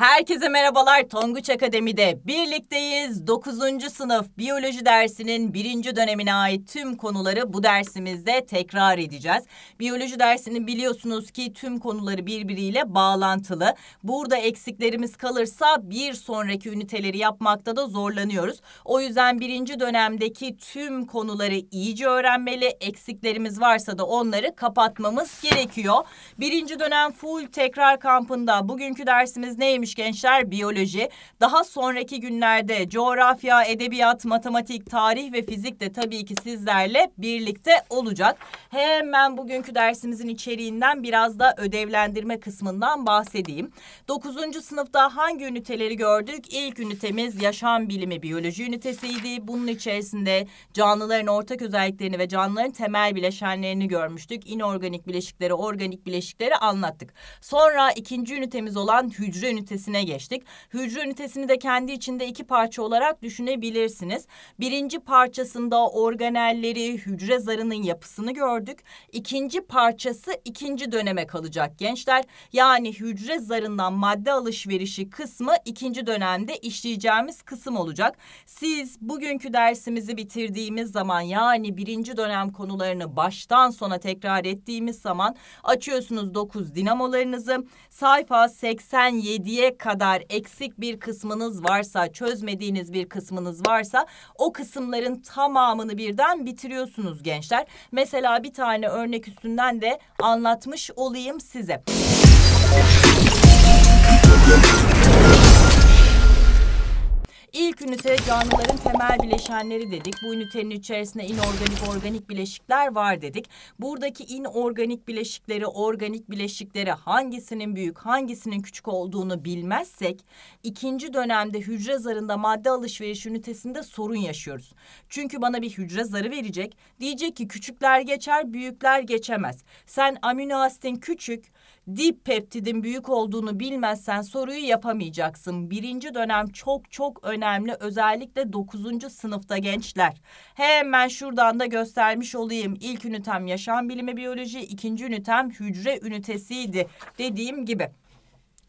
Herkese merhabalar. Tonguç Akademi'de birlikteyiz. 9. sınıf biyoloji dersinin 1. dönemine ait tüm konuları bu dersimizde tekrar edeceğiz. Biyoloji dersini biliyorsunuz ki tüm konuları birbiriyle bağlantılı. Burada eksiklerimiz kalırsa bir sonraki üniteleri yapmakta da zorlanıyoruz. O yüzden 1. dönemdeki tüm konuları iyice öğrenmeli. Eksiklerimiz varsa da onları kapatmamız gerekiyor. 1. dönem full tekrar kampında bugünkü dersimiz neymiş? Genç Gençler Biyoloji. Daha sonraki günlerde coğrafya, edebiyat, matematik, tarih ve fizik de tabii ki sizlerle birlikte olacak. Hemen bugünkü dersimizin içeriğinden biraz da ödevlendirme kısmından bahsedeyim. 9. sınıfta hangi üniteleri gördük? İlk ünitemiz yaşam bilimi biyoloji ünitesiydi. Bunun içerisinde canlıların ortak özelliklerini ve canlıların temel bileşenlerini görmüştük. İnorganik bileşikleri, organik bileşikleri anlattık. Sonra ikinci ünitemiz olan hücre ünitesi ünitesine geçtik. Hücre ünitesini de kendi içinde iki parça olarak düşünebilirsiniz. Birinci parçasında organelleri, hücre zarının yapısını gördük. İkinci parçası ikinci döneme kalacak gençler. Yani hücre zarından madde alışverişi kısmı ikinci dönemde işleyeceğimiz kısım olacak. Siz bugünkü dersimizi bitirdiğimiz zaman yani birinci dönem konularını baştan sona tekrar ettiğimiz zaman açıyorsunuz 9 dinamolarınızı sayfa 87'ye yetecek kadar eksik bir kısmınız varsa, çözmediğiniz bir kısmınız varsa o kısımların tamamını birden bitiriyorsunuz gençler. Mesela bir tane örnek üstünden de anlatmış olayım size. İlk ünite canlıların temel bileşenleri dedik. Bu ünitenin içerisinde inorganik, organik bileşikler var dedik. Buradaki inorganik bileşikleri, organik bileşikleri hangisinin büyük, hangisinin küçük olduğunu bilmezsek ikinci dönemde hücre zarında madde alışveriş ünitesinde sorun yaşıyoruz. Çünkü bana bir hücre zarı verecek. Diyecek ki küçükler geçer, büyükler geçemez. Sen amino asitin küçük, dipeptidin büyük olduğunu bilmezsen soruyu yapamayacaksın. Birinci dönem çok çok önemli özellikle dokuzuncu sınıfta gençler. Hemen şuradan da göstermiş olayım. İlk ünitem yaşam bilimi biyoloji, ikinci ünitem hücre ünitesiydi dediğim gibi.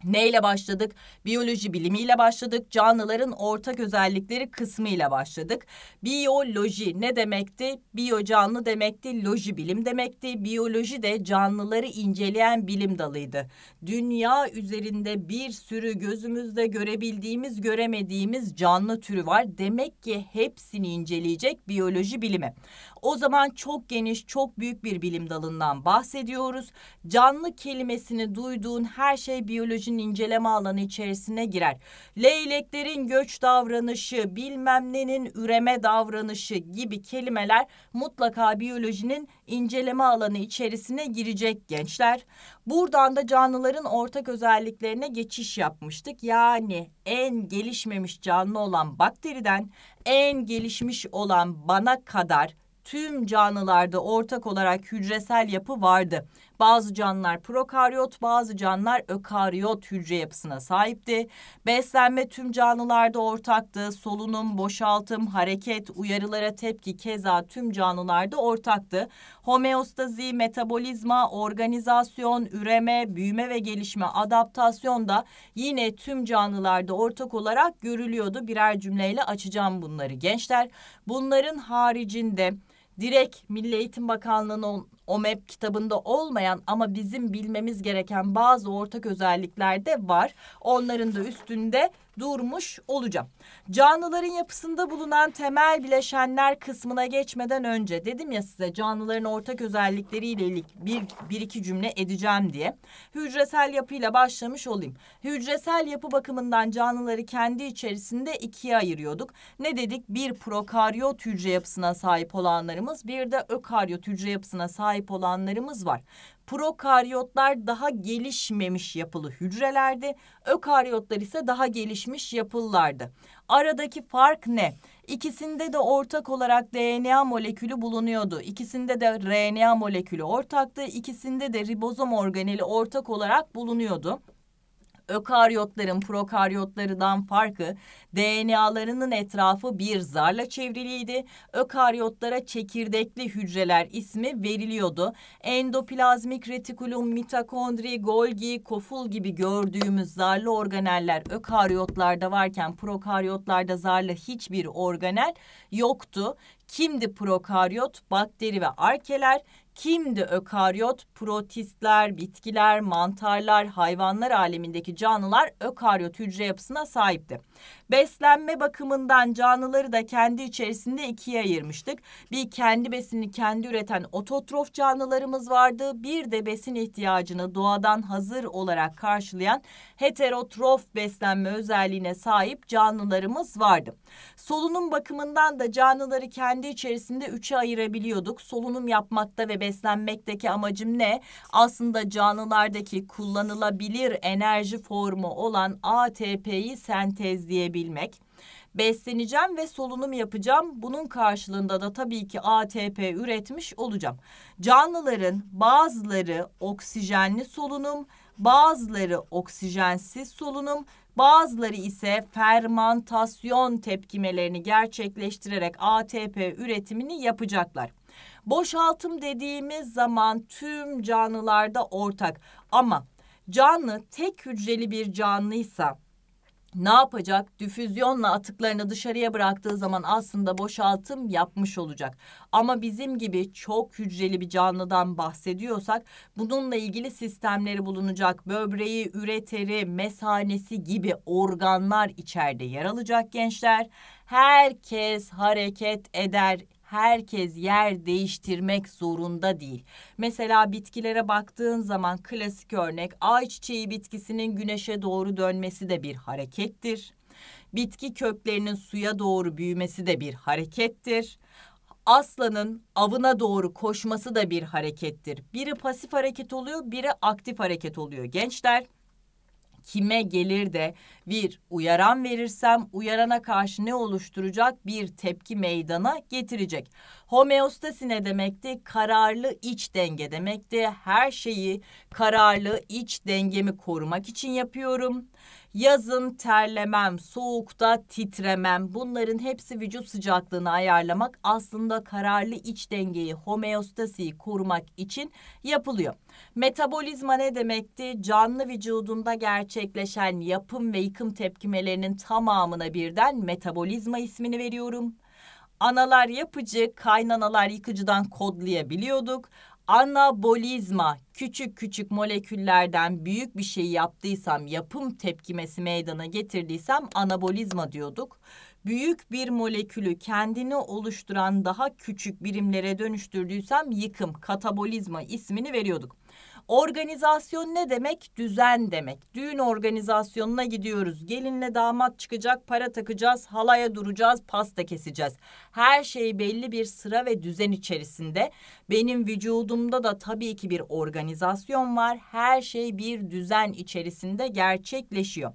Neyle başladık? Biyoloji bilimiyle başladık. Canlıların ortak özellikleri kısmı ile başladık. Biyoloji ne demekti? Biyo canlı demekti, loji bilim demekti. Biyoloji de canlıları inceleyen bilim dalıydı. Dünya üzerinde bir sürü gözümüzde görebildiğimiz, göremediğimiz canlı türü var. Demek ki hepsini inceleyecek biyoloji bilimi. O zaman çok geniş, çok büyük bir bilim dalından bahsediyoruz. Canlı kelimesini duyduğun her şey biyolojinin inceleme alanı içerisine girer. Leyleklerin göç davranışı, bilmem nenin üreme davranışı gibi kelimeler mutlaka biyolojinin inceleme alanı içerisine girecek gençler. Buradan da canlıların ortak özelliklerine geçiş yapmıştık. Yani en gelişmemiş canlı olan bakteriden en gelişmiş olan bana kadar tüm canlılarda ortak olarak hücresel yapı vardı. Bazı canlılar prokaryot, bazı canlılar ökaryot hücre yapısına sahipti. Beslenme tüm canlılarda ortaktı. Solunum, boşaltım, hareket, uyarılara tepki keza tüm canlılarda ortaktı. Homeostazi, metabolizma, organizasyon, üreme, büyüme ve gelişme, adaptasyon da yine tüm canlılarda ortak olarak görülüyordu. Birer cümleyle açacağım bunları gençler. Bunların haricinde direkt Milli Eğitim Bakanlığı'nın o map kitabında olmayan ama bizim bilmemiz gereken bazı ortak özellikler de var. Onların da üstünde durmuş olacağım. Canlıların yapısında bulunan temel bileşenler kısmına geçmeden önce dedim ya size canlıların ortak özellikleriyle bir, bir iki cümle edeceğim diye. Hücresel yapıyla başlamış olayım. Hücresel yapı bakımından canlıları kendi içerisinde ikiye ayırıyorduk. Ne dedik? Bir prokaryot hücre yapısına sahip olanlarımız bir de ökaryot hücre yapısına sahip sahip olanlarımız var. Prokaryotlar daha gelişmemiş yapılı hücrelerdi. Ökaryotlar ise daha gelişmiş yapılılardı. Aradaki fark ne? İkisinde de ortak olarak DNA molekülü bulunuyordu. İkisinde de RNA molekülü ortaktı. İkisinde de ribozom organeli ortak olarak bulunuyordu ökaryotların prokaryotlardan farkı DNA'larının etrafı bir zarla çevriliydi. Ökaryotlara çekirdekli hücreler ismi veriliyordu. Endoplazmik retikulum, mitokondri, Golgi, koful gibi gördüğümüz zarlı organeller ökaryotlarda varken prokaryotlarda zarlı hiçbir organel yoktu. Kimdi prokaryot? Bakteri ve arkeler kimdi ökaryot? Protistler, bitkiler, mantarlar, hayvanlar alemindeki canlılar ökaryot hücre yapısına sahipti. Beslenme bakımından canlıları da kendi içerisinde ikiye ayırmıştık. Bir kendi besini kendi üreten ototrof canlılarımız vardı. Bir de besin ihtiyacını doğadan hazır olarak karşılayan heterotrof beslenme özelliğine sahip canlılarımız vardı. Solunum bakımından da canlıları kendi içerisinde üçe ayırabiliyorduk. Solunum yapmakta ve beslenmekteki amacım ne? Aslında canlılardaki kullanılabilir enerji formu olan ATP'yi sentezleyebilmek alabilmek, besleneceğim ve solunum yapacağım. Bunun karşılığında da tabii ki ATP üretmiş olacağım. Canlıların bazıları oksijenli solunum, bazıları oksijensiz solunum, bazıları ise fermantasyon tepkimelerini gerçekleştirerek ATP üretimini yapacaklar. Boşaltım dediğimiz zaman tüm canlılarda ortak ama canlı tek hücreli bir canlıysa ne yapacak? Difüzyonla atıklarını dışarıya bıraktığı zaman aslında boşaltım yapmış olacak. Ama bizim gibi çok hücreli bir canlıdan bahsediyorsak bununla ilgili sistemleri bulunacak. Böbreği, üreteri, mesanesi gibi organlar içeride yer alacak gençler. Herkes hareket eder herkes yer değiştirmek zorunda değil. Mesela bitkilere baktığın zaman klasik örnek ayçiçeği bitkisinin güneşe doğru dönmesi de bir harekettir. Bitki köklerinin suya doğru büyümesi de bir harekettir. Aslanın avına doğru koşması da bir harekettir. Biri pasif hareket oluyor, biri aktif hareket oluyor gençler kime gelir de bir uyaran verirsem uyarana karşı ne oluşturacak bir tepki meydana getirecek. Homeostasi ne demekti? Kararlı iç denge demekti. Her şeyi kararlı iç dengemi korumak için yapıyorum. Yazın terlemem, soğukta titremem bunların hepsi vücut sıcaklığını ayarlamak aslında kararlı iç dengeyi, homeostasiyi korumak için yapılıyor. Metabolizma ne demekti? Canlı vücudunda gerçekleşen yapım ve yıkım tepkimelerinin tamamına birden metabolizma ismini veriyorum. Analar yapıcı, kaynanalar yıkıcıdan kodlayabiliyorduk. Anabolizma, küçük küçük moleküllerden büyük bir şey yaptıysam, yapım tepkimesi meydana getirdiysem anabolizma diyorduk. Büyük bir molekülü kendini oluşturan daha küçük birimlere dönüştürdüysem yıkım, katabolizma ismini veriyorduk. Organizasyon ne demek? Düzen demek. Düğün organizasyonuna gidiyoruz. Gelinle damat çıkacak, para takacağız, halaya duracağız, pasta keseceğiz. Her şey belli bir sıra ve düzen içerisinde. Benim vücudumda da tabii ki bir organizasyon var. Her şey bir düzen içerisinde gerçekleşiyor.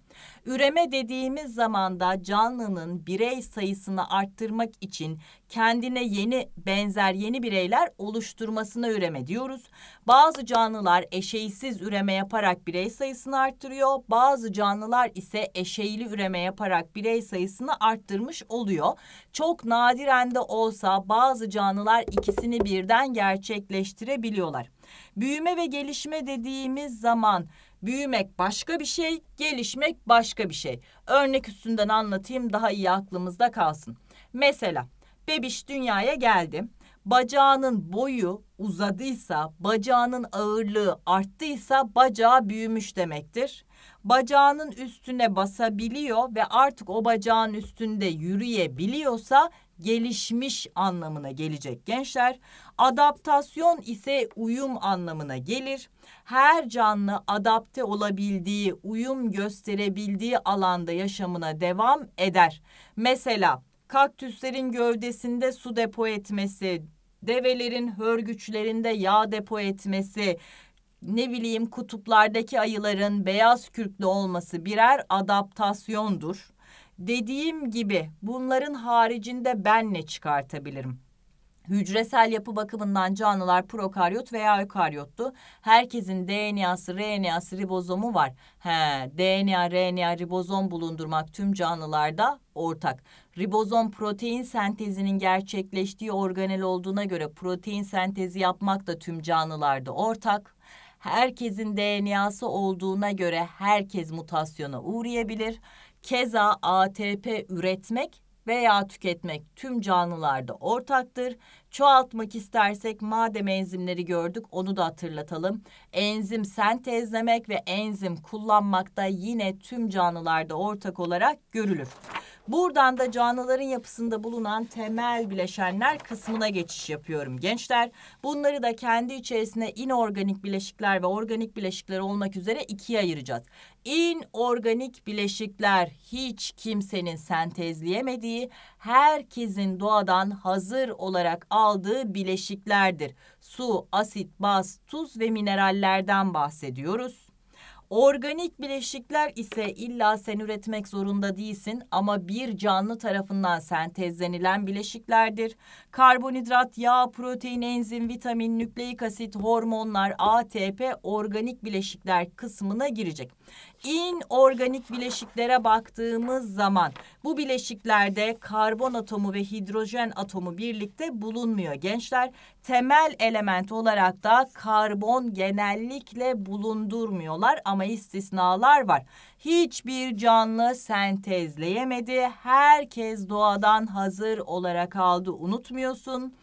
Üreme dediğimiz zamanda canlının birey sayısını arttırmak için kendine yeni benzer yeni bireyler oluşturmasına üreme diyoruz. Bazı canlılar eşeğsiz üreme yaparak birey sayısını arttırıyor. Bazı canlılar ise eşeğli üreme yaparak birey sayısını arttırmış oluyor. Çok nadiren de olsa bazı canlılar ikisini birden gerçekleştirebiliyorlar. Büyüme ve gelişme dediğimiz zaman Büyümek başka bir şey, gelişmek başka bir şey. Örnek üstünden anlatayım daha iyi aklımızda kalsın. Mesela bebiş dünyaya geldi. Bacağının boyu uzadıysa, bacağının ağırlığı arttıysa bacağı büyümüş demektir. Bacağının üstüne basabiliyor ve artık o bacağın üstünde yürüyebiliyorsa gelişmiş anlamına gelecek gençler. Adaptasyon ise uyum anlamına gelir. Her canlı adapte olabildiği, uyum gösterebildiği alanda yaşamına devam eder. Mesela kaktüslerin gövdesinde su depo etmesi, develerin hörgüçlerinde yağ depo etmesi, ne bileyim kutuplardaki ayıların beyaz kürklü olması birer adaptasyondur. Dediğim gibi bunların haricinde ben ne çıkartabilirim? Hücresel yapı bakımından canlılar prokaryot veya ökaryottu. Herkesin DNA'sı, RNA'sı, ribozomu var. He, DNA, RNA, ribozom bulundurmak tüm canlılarda ortak. Ribozom protein sentezinin gerçekleştiği organel olduğuna göre protein sentezi yapmak da tüm canlılarda ortak. Herkesin DNA'sı olduğuna göre herkes mutasyona uğrayabilir. Keza ATP üretmek veya tüketmek tüm canlılarda ortaktır. Çoğaltmak istersek madem enzimleri gördük onu da hatırlatalım. Enzim sentezlemek ve enzim kullanmak da yine tüm canlılarda ortak olarak görülür. Buradan da canlıların yapısında bulunan temel bileşenler kısmına geçiş yapıyorum gençler. Bunları da kendi içerisine inorganik bileşikler ve organik bileşikler olmak üzere ikiye ayıracağız. İnorganik bileşikler hiç kimsenin sentezleyemediği, herkesin doğadan hazır olarak aldığı bileşiklerdir. Su, asit, baz, tuz ve minerallerden bahsediyoruz. Organik bileşikler ise illa sen üretmek zorunda değilsin ama bir canlı tarafından sentezlenilen bileşiklerdir. Karbonhidrat, yağ, protein, enzim, vitamin, nükleik asit, hormonlar, ATP, organik bileşikler kısmına girecek. İnorganik bileşiklere baktığımız zaman bu bileşiklerde karbon atomu ve hidrojen atomu birlikte bulunmuyor gençler. Temel element olarak da karbon genellikle bulundurmuyorlar ama istisnalar var hiçbir canlı sentezleyemedi. Herkes doğadan hazır olarak aldı. Unutmuyorsun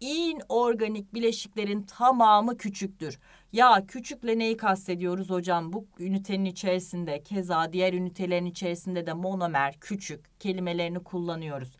İnorganik bileşiklerin tamamı küçüktür. Ya küçükle neyi kastediyoruz hocam? Bu ünitenin içerisinde keza diğer ünitelerin içerisinde de monomer küçük kelimelerini kullanıyoruz.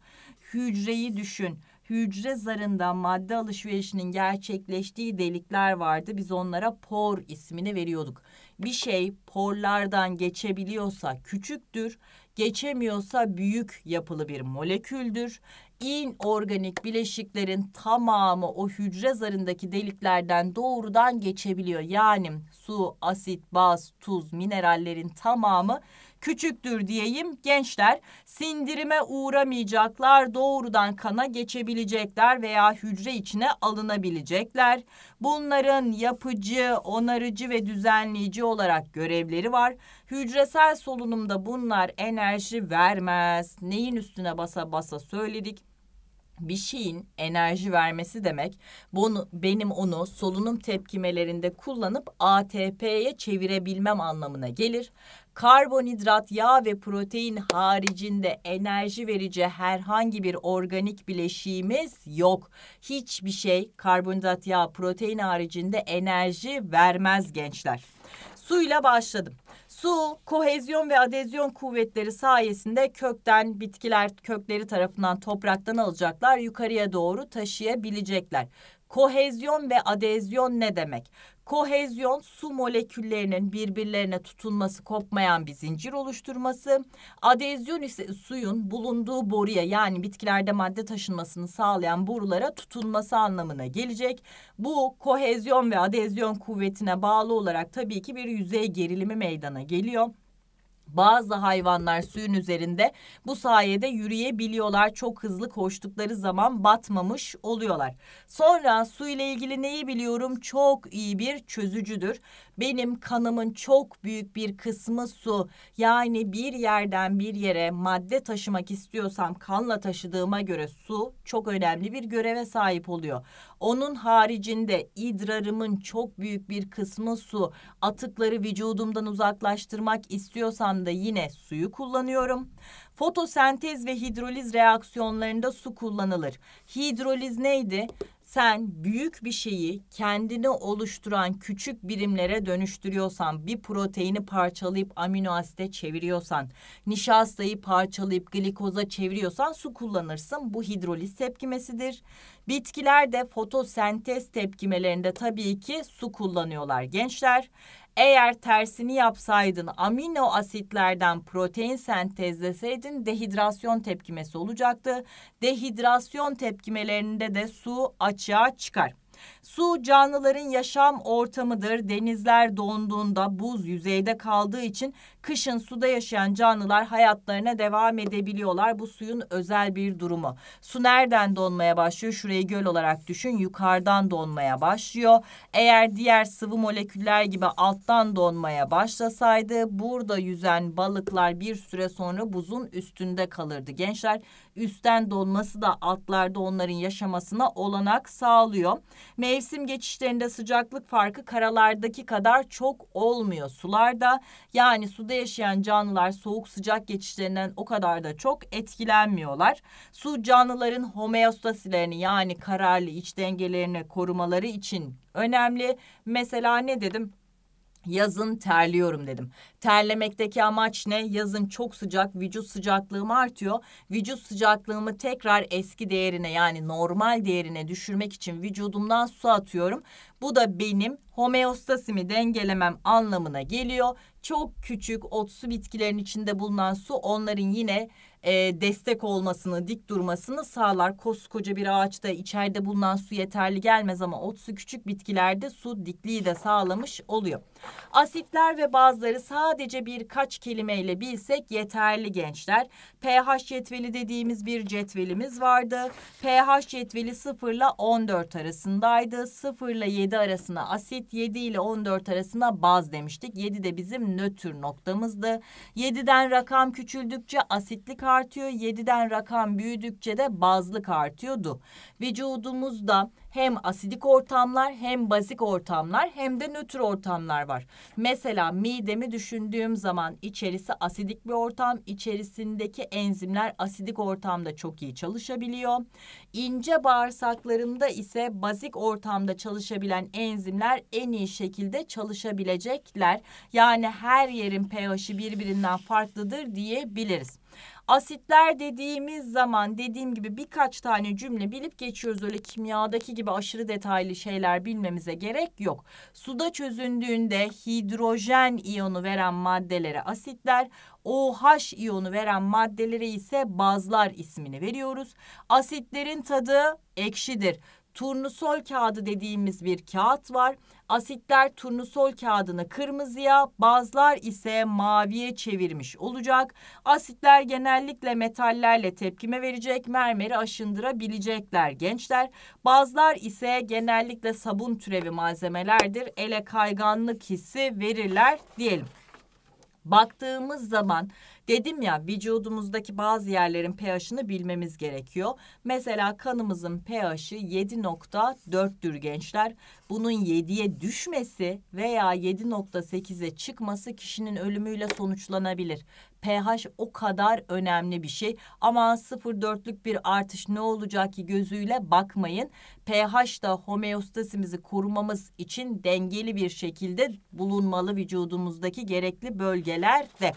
Hücreyi düşün. Hücre zarında madde alışverişinin gerçekleştiği delikler vardı. Biz onlara por ismini veriyorduk bir şey porlardan geçebiliyorsa küçüktür, geçemiyorsa büyük yapılı bir moleküldür. İnorganik bileşiklerin tamamı o hücre zarındaki deliklerden doğrudan geçebiliyor. Yani su, asit, baz, tuz, minerallerin tamamı küçüktür diyeyim. Gençler sindirime uğramayacaklar, doğrudan kana geçebilecekler veya hücre içine alınabilecekler. Bunların yapıcı, onarıcı ve düzenleyici olarak görevleri var. Hücresel solunumda bunlar enerji vermez. Neyin üstüne basa basa söyledik bir şeyin enerji vermesi demek bunu, benim onu solunum tepkimelerinde kullanıp ATP'ye çevirebilmem anlamına gelir karbonhidrat, yağ ve protein haricinde enerji verici herhangi bir organik bileşiğimiz yok. Hiçbir şey karbonhidrat, yağ, protein haricinde enerji vermez gençler. Suyla başladım. Su, kohezyon ve adezyon kuvvetleri sayesinde kökten bitkiler kökleri tarafından topraktan alacaklar, yukarıya doğru taşıyabilecekler. Kohezyon ve adezyon ne demek? Kohezyon su moleküllerinin birbirlerine tutunması, kopmayan bir zincir oluşturması. Adezyon ise suyun bulunduğu boruya yani bitkilerde madde taşınmasını sağlayan borulara tutunması anlamına gelecek. Bu kohezyon ve adezyon kuvvetine bağlı olarak tabii ki bir yüzey gerilimi meydana geliyor. Bazı hayvanlar suyun üzerinde bu sayede yürüyebiliyorlar. Çok hızlı koştukları zaman batmamış oluyorlar. Sonra su ile ilgili neyi biliyorum? Çok iyi bir çözücüdür. Benim kanımın çok büyük bir kısmı su. Yani bir yerden bir yere madde taşımak istiyorsam kanla taşıdığıma göre su çok önemli bir göreve sahip oluyor. Onun haricinde idrarımın çok büyük bir kısmı su. Atıkları vücudumdan uzaklaştırmak istiyorsam da yine suyu kullanıyorum. Fotosentez ve hidroliz reaksiyonlarında su kullanılır. Hidroliz neydi? sen büyük bir şeyi kendini oluşturan küçük birimlere dönüştürüyorsan, bir proteini parçalayıp amino asite çeviriyorsan, nişastayı parçalayıp glikoza çeviriyorsan su kullanırsın. Bu hidroliz tepkimesidir. Bitkiler de fotosentez tepkimelerinde tabii ki su kullanıyorlar gençler. Eğer tersini yapsaydın amino asitlerden protein sentezleseydin dehidrasyon tepkimesi olacaktı. Dehidrasyon tepkimelerinde de su açığa çıkar. Su canlıların yaşam ortamıdır. Denizler donduğunda buz yüzeyde kaldığı için kışın suda yaşayan canlılar hayatlarına devam edebiliyorlar. Bu suyun özel bir durumu. Su nereden donmaya başlıyor? Şurayı göl olarak düşün. Yukarıdan donmaya başlıyor. Eğer diğer sıvı moleküller gibi alttan donmaya başlasaydı burada yüzen balıklar bir süre sonra buzun üstünde kalırdı. Gençler üstten donması da altlarda onların yaşamasına olanak sağlıyor. Mevsim geçişlerinde sıcaklık farkı karalardaki kadar çok olmuyor. Sularda yani suda yaşayan canlılar soğuk sıcak geçişlerinden o kadar da çok etkilenmiyorlar. Su canlıların homeostasilerini yani kararlı iç dengelerini korumaları için önemli. Mesela ne dedim? Yazın terliyorum dedim. Terlemekteki amaç ne? Yazın çok sıcak, vücut sıcaklığım artıyor. Vücut sıcaklığımı tekrar eski değerine yani normal değerine düşürmek için vücudumdan su atıyorum. Bu da benim homeostasimi dengelemem anlamına geliyor. Çok küçük otsu bitkilerin içinde bulunan su onların yine e, destek olmasını, dik durmasını sağlar. Koskoca bir ağaçta içeride bulunan su yeterli gelmez ama otsu küçük bitkilerde su dikliği de sağlamış oluyor. Asitler ve bazları sadece birkaç kelimeyle bilsek yeterli gençler. pH cetveli dediğimiz bir cetvelimiz vardı. pH cetveli 0 ile 14 arasındaydı. 0 ile 7 arasına asit, 7 ile 14 arasına baz demiştik. 7 de bizim nötr noktamızdı. 7'den rakam küçüldükçe asitlik artıyor. 7'den rakam büyüdükçe de bazlık artıyordu. Vücudumuzda hem asidik ortamlar hem bazik ortamlar hem de nötr ortamlar var. Mesela midemi düşündüğüm zaman içerisi asidik bir ortam, içerisindeki enzimler asidik ortamda çok iyi çalışabiliyor. İnce bağırsaklarımda ise bazik ortamda çalışabilen enzimler en iyi şekilde çalışabilecekler. Yani her yerin pH'i birbirinden farklıdır diyebiliriz. Asitler dediğimiz zaman dediğim gibi birkaç tane cümle bilip geçiyoruz. Öyle kimyadaki gibi aşırı detaylı şeyler bilmemize gerek yok. Suda çözündüğünde hidrojen iyonu veren maddelere asitler, OH iyonu veren maddelere ise bazlar ismini veriyoruz. Asitlerin tadı ekşidir turnusol kağıdı dediğimiz bir kağıt var. Asitler turnusol kağıdını kırmızıya, bazlar ise maviye çevirmiş olacak. Asitler genellikle metallerle tepkime verecek, mermeri aşındırabilecekler gençler. Bazlar ise genellikle sabun türevi malzemelerdir. Ele kayganlık hissi verirler diyelim. Baktığımız zaman Dedim ya vücudumuzdaki bazı yerlerin pH'ını bilmemiz gerekiyor. Mesela kanımızın pH'i 7.4'tür gençler. Bunun 7'ye düşmesi veya 7.8'e çıkması kişinin ölümüyle sonuçlanabilir. pH o kadar önemli bir şey. Ama 0.4'lük bir artış ne olacak ki gözüyle bakmayın. pH da homeostasimizi korumamız için dengeli bir şekilde bulunmalı vücudumuzdaki gerekli bölgelerde.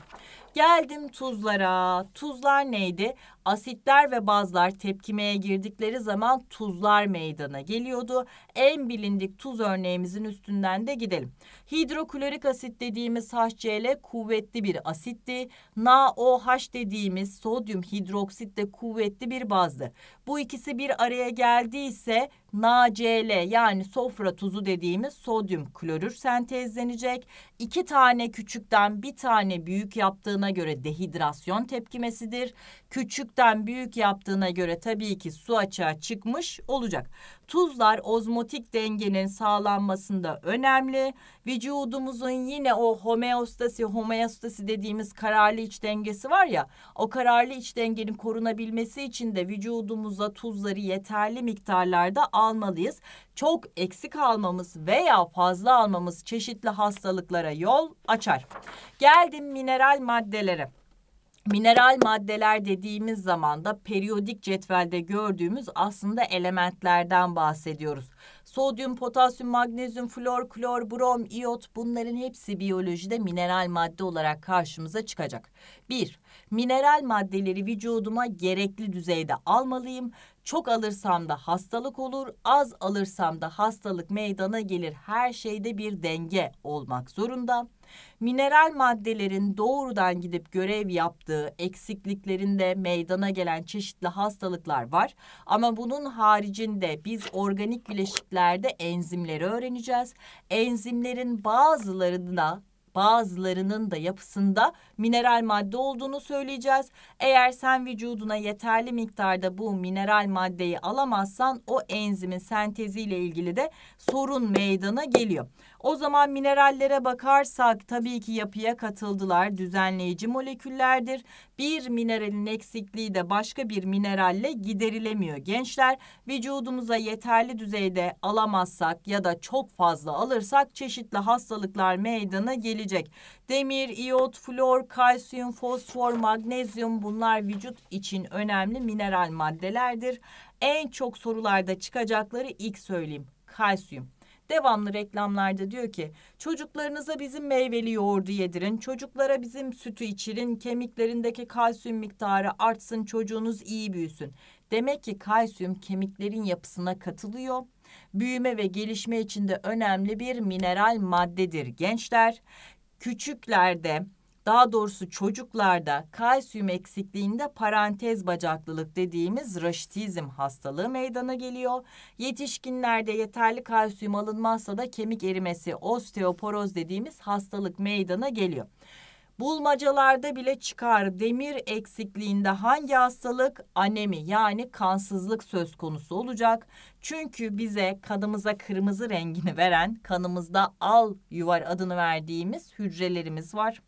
Geldim tuzlara. Tuzlar neydi? Asitler ve bazlar tepkimeye girdikleri zaman tuzlar meydana geliyordu. En bilindik tuz örneğimizin üstünden de gidelim. Hidroklorik asit dediğimiz HCl kuvvetli bir asitti. NaOH dediğimiz sodyum hidroksit de kuvvetli bir bazdı. Bu ikisi bir araya geldiyse NaCl yani sofra tuzu dediğimiz sodyum klorür sentezlenecek. İki tane küçükten bir tane büyük yaptığına göre dehidrasyon tepkimesidir. Küçük küçükten büyük yaptığına göre tabii ki su açığa çıkmış olacak. Tuzlar ozmotik dengenin sağlanmasında önemli. Vücudumuzun yine o homeostasi, homeostasi dediğimiz kararlı iç dengesi var ya, o kararlı iç dengenin korunabilmesi için de vücudumuza tuzları yeterli miktarlarda almalıyız. Çok eksik almamız veya fazla almamız çeşitli hastalıklara yol açar. Geldim mineral maddelere. Mineral maddeler dediğimiz zaman da periyodik cetvelde gördüğümüz aslında elementlerden bahsediyoruz. Sodyum, potasyum, magnezyum, flor, klor, brom, iot bunların hepsi biyolojide mineral madde olarak karşımıza çıkacak. 1. Mineral maddeleri vücuduma gerekli düzeyde almalıyım. Çok alırsam da hastalık olur, az alırsam da hastalık meydana gelir. Her şeyde bir denge olmak zorunda. Mineral maddelerin doğrudan gidip görev yaptığı eksikliklerinde meydana gelen çeşitli hastalıklar var. Ama bunun haricinde biz organik bileşiklerde enzimleri öğreneceğiz. Enzimlerin bazılarına bazılarının da yapısında mineral madde olduğunu söyleyeceğiz. Eğer sen vücuduna yeterli miktarda bu mineral maddeyi alamazsan o enzimin senteziyle ilgili de sorun meydana geliyor. O zaman minerallere bakarsak tabii ki yapıya katıldılar. Düzenleyici moleküllerdir. Bir mineralin eksikliği de başka bir mineralle giderilemiyor. Gençler vücudumuza yeterli düzeyde alamazsak ya da çok fazla alırsak çeşitli hastalıklar meydana gelecek. Demir, iot, flor, kalsiyum, fosfor, magnezyum bunlar vücut için önemli mineral maddelerdir. En çok sorularda çıkacakları ilk söyleyeyim. Kalsiyum devamlı reklamlarda diyor ki çocuklarınıza bizim meyveli yoğurdu yedirin, çocuklara bizim sütü içirin, kemiklerindeki kalsiyum miktarı artsın, çocuğunuz iyi büyüsün. Demek ki kalsiyum kemiklerin yapısına katılıyor. Büyüme ve gelişme için de önemli bir mineral maddedir gençler. Küçüklerde daha doğrusu çocuklarda kalsiyum eksikliğinde parantez bacaklılık dediğimiz raşitizm hastalığı meydana geliyor. Yetişkinlerde yeterli kalsiyum alınmazsa da kemik erimesi, osteoporoz dediğimiz hastalık meydana geliyor. Bulmacalarda bile çıkar demir eksikliğinde hangi hastalık? Anemi yani kansızlık söz konusu olacak. Çünkü bize kanımıza kırmızı rengini veren kanımızda al yuvar adını verdiğimiz hücrelerimiz var.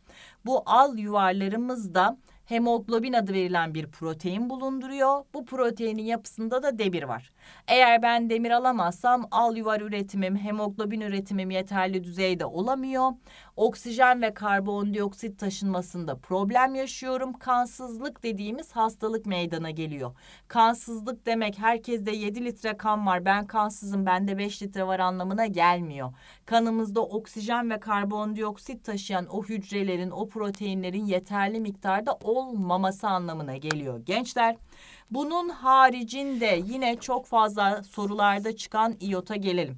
Bu al yuvarlarımızda hemoglobin adı verilen bir protein bulunduruyor. Bu proteinin yapısında da demir var. Eğer ben demir alamazsam al yuvar üretimim, hemoglobin üretimim yeterli düzeyde olamıyor. Oksijen ve karbondioksit taşınmasında problem yaşıyorum. Kansızlık dediğimiz hastalık meydana geliyor. Kansızlık demek herkeste 7 litre kan var. Ben kansızım, bende 5 litre var anlamına gelmiyor. Kanımızda oksijen ve karbondioksit taşıyan o hücrelerin, o proteinlerin yeterli miktarda olmaması anlamına geliyor. Gençler bunun haricinde yine çok fazla sorularda çıkan iot'a gelelim.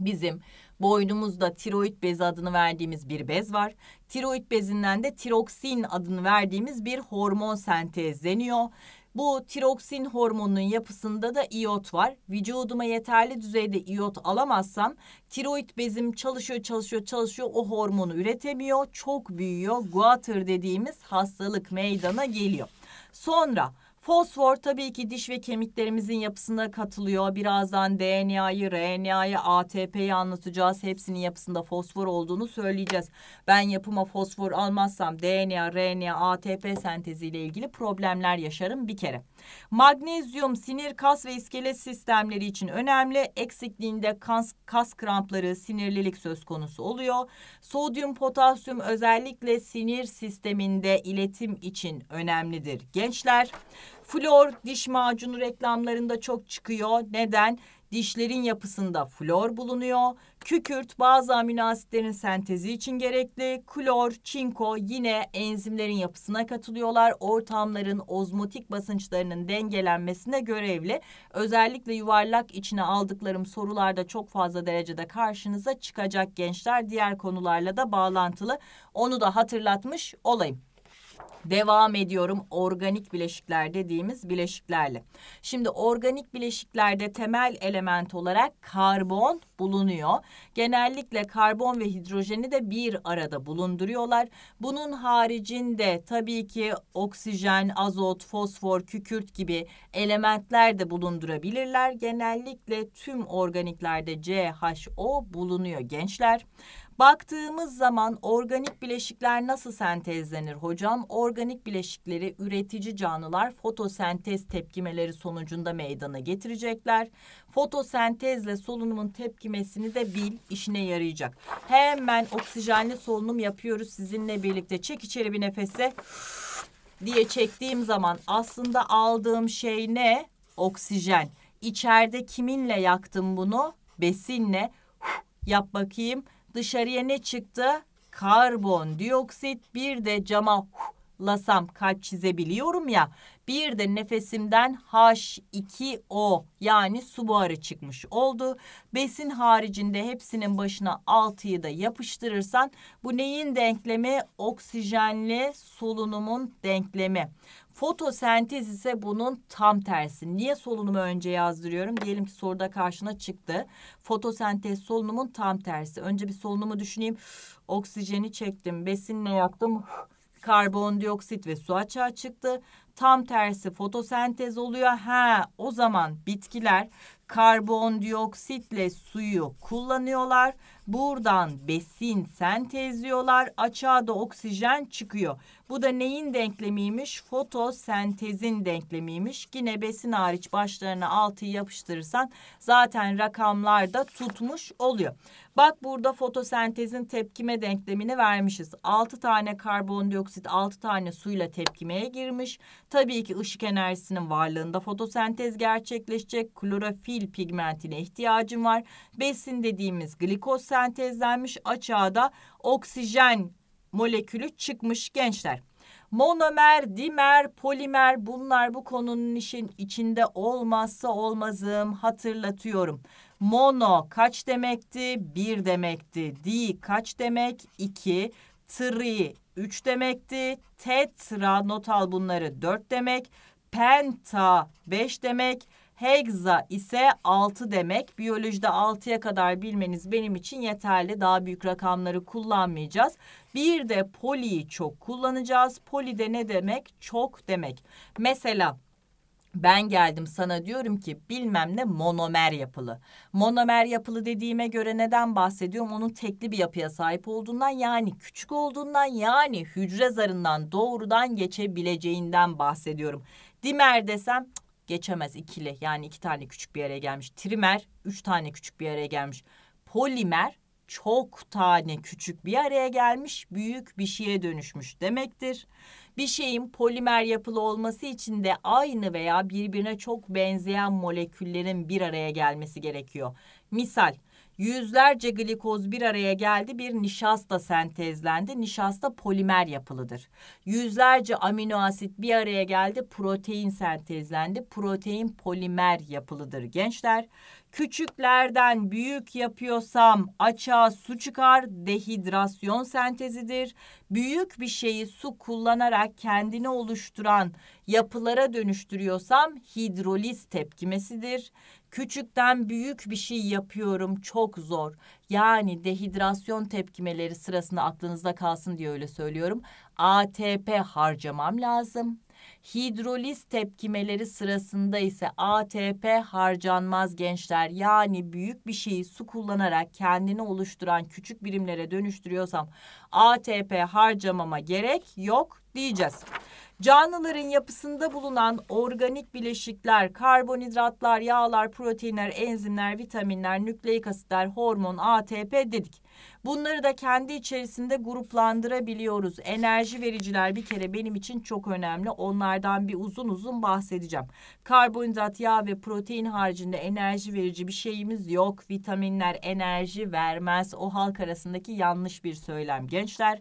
Bizim boynumuzda tiroid bezi adını verdiğimiz bir bez var. Tiroid bezinden de tiroksin adını verdiğimiz bir hormon sentezleniyor. Bu tiroksin hormonunun yapısında da iot var. Vücuduma yeterli düzeyde iot alamazsam tiroid bezim çalışıyor çalışıyor çalışıyor o hormonu üretemiyor. Çok büyüyor. Guatr dediğimiz hastalık meydana geliyor. Sonra Fosfor tabii ki diş ve kemiklerimizin yapısına katılıyor. Birazdan DNA'yı, RNA'yı, ATP'yi anlatacağız. Hepsinin yapısında fosfor olduğunu söyleyeceğiz. Ben yapıma fosfor almazsam DNA, RNA, ATP senteziyle ilgili problemler yaşarım bir kere. Magnezyum sinir, kas ve iskelet sistemleri için önemli. Eksikliğinde kas, kas krampları, sinirlilik söz konusu oluyor. Sodyum, potasyum özellikle sinir sisteminde iletim için önemlidir. Gençler Flor diş macunu reklamlarında çok çıkıyor. Neden? Dişlerin yapısında flor bulunuyor. Kükürt bazı amino asitlerin sentezi için gerekli. Klor, çinko yine enzimlerin yapısına katılıyorlar. Ortamların ozmotik basınçlarının dengelenmesine görevli. Özellikle yuvarlak içine aldıklarım sorularda çok fazla derecede karşınıza çıkacak gençler. Diğer konularla da bağlantılı. Onu da hatırlatmış olayım. Devam ediyorum organik bileşikler dediğimiz bileşiklerle. Şimdi organik bileşiklerde temel element olarak karbon bulunuyor. Genellikle karbon ve hidrojeni de bir arada bulunduruyorlar. Bunun haricinde tabii ki oksijen, azot, fosfor, kükürt gibi elementler de bulundurabilirler. Genellikle tüm organiklerde CHO bulunuyor gençler. Baktığımız zaman organik bileşikler nasıl sentezlenir hocam? Organik bileşikleri üretici canlılar fotosentez tepkimeleri sonucunda meydana getirecekler. Fotosentezle solunumun tepkimesini de bil işine yarayacak. Hemen oksijenli solunum yapıyoruz sizinle birlikte. Çek içeri bir nefese diye çektiğim zaman aslında aldığım şey ne? Oksijen. İçeride kiminle yaktım bunu? Besinle. Yap bakayım. Dışarıya ne çıktı? Karbon dioksit, Bir de cama lasam kalp çizebiliyorum ya. Bir de nefesimden H2O yani su buharı çıkmış oldu. Besin haricinde hepsinin başına 6'yı da yapıştırırsan bu neyin denklemi? Oksijenli solunumun denklemi. Fotosentez ise bunun tam tersi. Niye solunumu önce yazdırıyorum? Diyelim ki soruda karşına çıktı. Fotosentez solunumun tam tersi. Önce bir solunumu düşüneyim. Oksijeni çektim, besinle yaktım. Karbondioksit ve su açığa çıktı. Tam tersi fotosentez oluyor. Ha, o zaman bitkiler karbondioksitle suyu kullanıyorlar. Buradan besin sentezliyorlar. Açığa da oksijen çıkıyor. Bu da neyin denklemiymiş? Fotosentezin denklemiymiş. Yine besin hariç başlarına 6'yı yapıştırırsan zaten rakamlar da tutmuş oluyor. Bak burada fotosentezin tepkime denklemini vermişiz. 6 tane karbondioksit 6 tane suyla tepkimeye girmiş. Tabii ki ışık enerjisinin varlığında fotosentez gerçekleşecek. Klorofil pigmentine ihtiyacım var. Besin dediğimiz glikoz sentezlenmiş. Açığa da oksijen molekülü çıkmış gençler. Monomer, dimer, polimer bunlar bu konunun işin içinde olmazsa olmazım hatırlatıyorum. Mono kaç demekti? Bir demekti. Di kaç demek? İki. Tri üç demekti. Tetra not al bunları dört demek. Penta beş demek. Hexa ise 6 demek. Biyolojide 6'ya kadar bilmeniz benim için yeterli. Daha büyük rakamları kullanmayacağız. Bir de poliyi çok kullanacağız. Poli de ne demek? Çok demek. Mesela ben geldim sana diyorum ki bilmem ne monomer yapılı. Monomer yapılı dediğime göre neden bahsediyorum? Onun tekli bir yapıya sahip olduğundan yani küçük olduğundan yani hücre zarından doğrudan geçebileceğinden bahsediyorum. Dimer desem geçemez ikili. Yani iki tane küçük bir araya gelmiş. Trimer üç tane küçük bir araya gelmiş. Polimer çok tane küçük bir araya gelmiş, büyük bir şeye dönüşmüş demektir. Bir şeyin polimer yapılı olması için de aynı veya birbirine çok benzeyen moleküllerin bir araya gelmesi gerekiyor. Misal yüzlerce glikoz bir araya geldi bir nişasta sentezlendi. Nişasta polimer yapılıdır. Yüzlerce amino asit bir araya geldi protein sentezlendi. Protein polimer yapılıdır gençler. Küçüklerden büyük yapıyorsam açığa su çıkar dehidrasyon sentezidir. Büyük bir şeyi su kullanarak kendini oluşturan yapılara dönüştürüyorsam hidroliz tepkimesidir. Küçükten büyük bir şey yapıyorum çok zor. Yani dehidrasyon tepkimeleri sırasında aklınızda kalsın diye öyle söylüyorum. ATP harcamam lazım. Hidroliz tepkimeleri sırasında ise ATP harcanmaz gençler. Yani büyük bir şeyi su kullanarak kendini oluşturan küçük birimlere dönüştürüyorsam ATP harcamama gerek yok diyeceğiz. Canlıların yapısında bulunan organik bileşikler, karbonhidratlar, yağlar, proteinler, enzimler, vitaminler, nükleik asitler, hormon, ATP dedik. Bunları da kendi içerisinde gruplandırabiliyoruz. Enerji vericiler bir kere benim için çok önemli. Onlardan bir uzun uzun bahsedeceğim. Karbonhidrat, yağ ve protein haricinde enerji verici bir şeyimiz yok. Vitaminler enerji vermez. O halk arasındaki yanlış bir söylem gençler.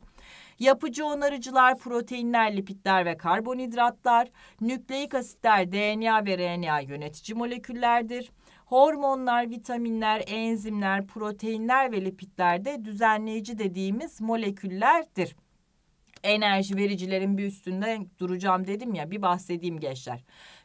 Yapıcı onarıcılar proteinler, lipidler ve karbonhidratlar, nükleik asitler DNA ve RNA yönetici moleküllerdir. Hormonlar, vitaminler, enzimler, proteinler ve lipidler de düzenleyici dediğimiz moleküllerdir enerji vericilerin bir üstünde duracağım dedim ya bir bahsedeyim gençler.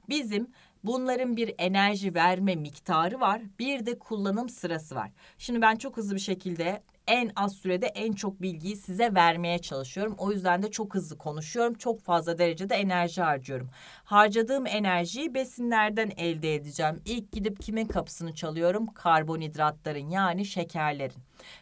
Bizim bunların bir enerji verme miktarı var bir de kullanım sırası var. Şimdi ben çok hızlı bir şekilde en az sürede en çok bilgiyi size vermeye çalışıyorum. O yüzden de çok hızlı konuşuyorum. Çok fazla derecede enerji harcıyorum. Harcadığım enerjiyi besinlerden elde edeceğim. İlk gidip kimin kapısını çalıyorum? Karbonhidratların yani şekerlerin.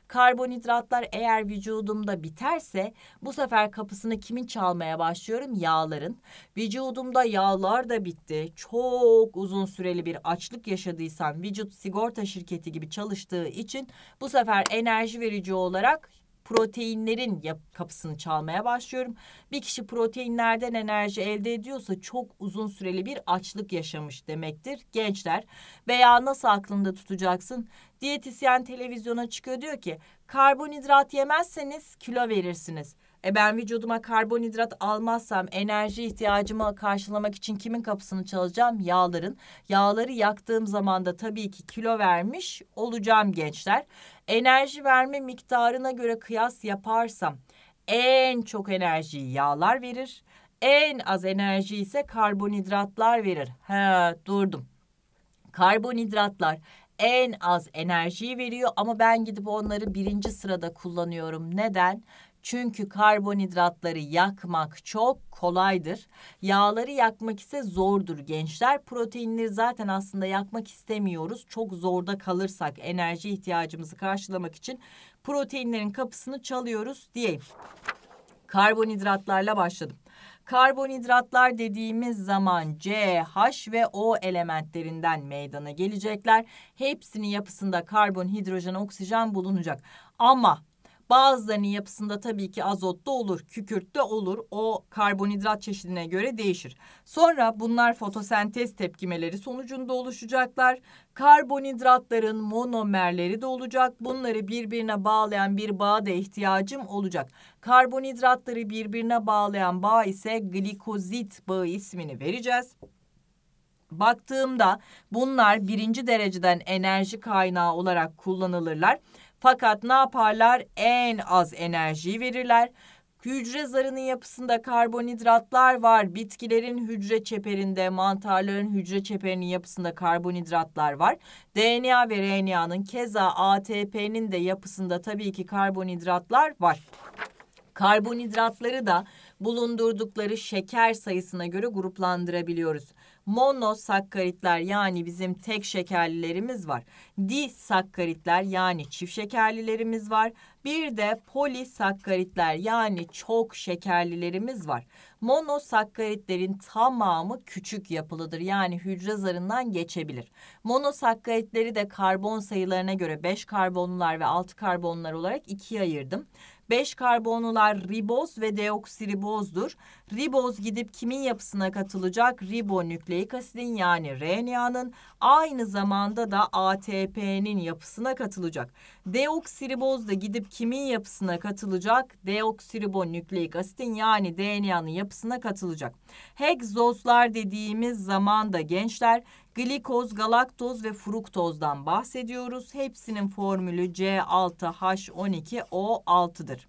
Karbonhidratlar eğer vücudumda biterse bu sefer kapısını kimin çalmaya başlıyorum? Yağların. Vücudumda yağlar da bitti. Çok uzun süreli bir açlık yaşadıysam, vücut sigorta şirketi gibi çalıştığı için bu sefer enerji ve bölücü olarak proteinlerin kapısını çalmaya başlıyorum. Bir kişi proteinlerden enerji elde ediyorsa çok uzun süreli bir açlık yaşamış demektir gençler. Veya nasıl aklında tutacaksın? Diyetisyen televizyona çıkıyor diyor ki karbonhidrat yemezseniz kilo verirsiniz. E ben vücuduma karbonhidrat almazsam enerji ihtiyacımı karşılamak için kimin kapısını çalacağım? Yağların. Yağları yaktığım zaman da tabii ki kilo vermiş olacağım gençler. Enerji verme miktarına göre kıyas yaparsam en çok enerjiyi yağlar verir. En az enerji ise karbonhidratlar verir. He durdum. Karbonhidratlar en az enerjiyi veriyor ama ben gidip onları birinci sırada kullanıyorum. Neden? Çünkü karbonhidratları yakmak çok kolaydır. Yağları yakmak ise zordur gençler. Proteinleri zaten aslında yakmak istemiyoruz. Çok zorda kalırsak enerji ihtiyacımızı karşılamak için proteinlerin kapısını çalıyoruz diyeyim. Karbonhidratlarla başladım. Karbonhidratlar dediğimiz zaman C, H ve O elementlerinden meydana gelecekler. Hepsinin yapısında karbon, hidrojen, oksijen bulunacak. Ama Bazılarının yapısında tabii ki azot da olur, kükürt de olur. O karbonhidrat çeşidine göre değişir. Sonra bunlar fotosentez tepkimeleri sonucunda oluşacaklar. Karbonhidratların monomerleri de olacak. Bunları birbirine bağlayan bir bağa da ihtiyacım olacak. Karbonhidratları birbirine bağlayan bağ ise glikozit bağı ismini vereceğiz baktığımda bunlar birinci dereceden enerji kaynağı olarak kullanılırlar. Fakat ne yaparlar? En az enerjiyi verirler. Hücre zarının yapısında karbonhidratlar var. Bitkilerin hücre çeperinde, mantarların hücre çeperinin yapısında karbonhidratlar var. DNA ve RNA'nın keza ATP'nin de yapısında tabii ki karbonhidratlar var. Karbonhidratları da bulundurdukları şeker sayısına göre gruplandırabiliyoruz monosakkaritler yani bizim tek şekerlilerimiz var. Disakkaritler yani çift şekerlilerimiz var. Bir de polisakkaritler yani çok şekerlilerimiz var. Monosakkaritlerin tamamı küçük yapılıdır. Yani hücre zarından geçebilir. Monosakkaritleri de karbon sayılarına göre 5 karbonlular ve 6 karbonlular olarak ikiye ayırdım. 5 karbonlular riboz ve deoksiribozdur riboz gidip kimin yapısına katılacak? Ribonükleik asidin yani RNA'nın aynı zamanda da ATP'nin yapısına katılacak. Deoksiriboz da gidip kimin yapısına katılacak? Deoksiribonükleik asidin yani DNA'nın yapısına katılacak. Hexozlar dediğimiz zaman da gençler glikoz, galaktoz ve fruktozdan bahsediyoruz. Hepsinin formülü C6H12O6'dır.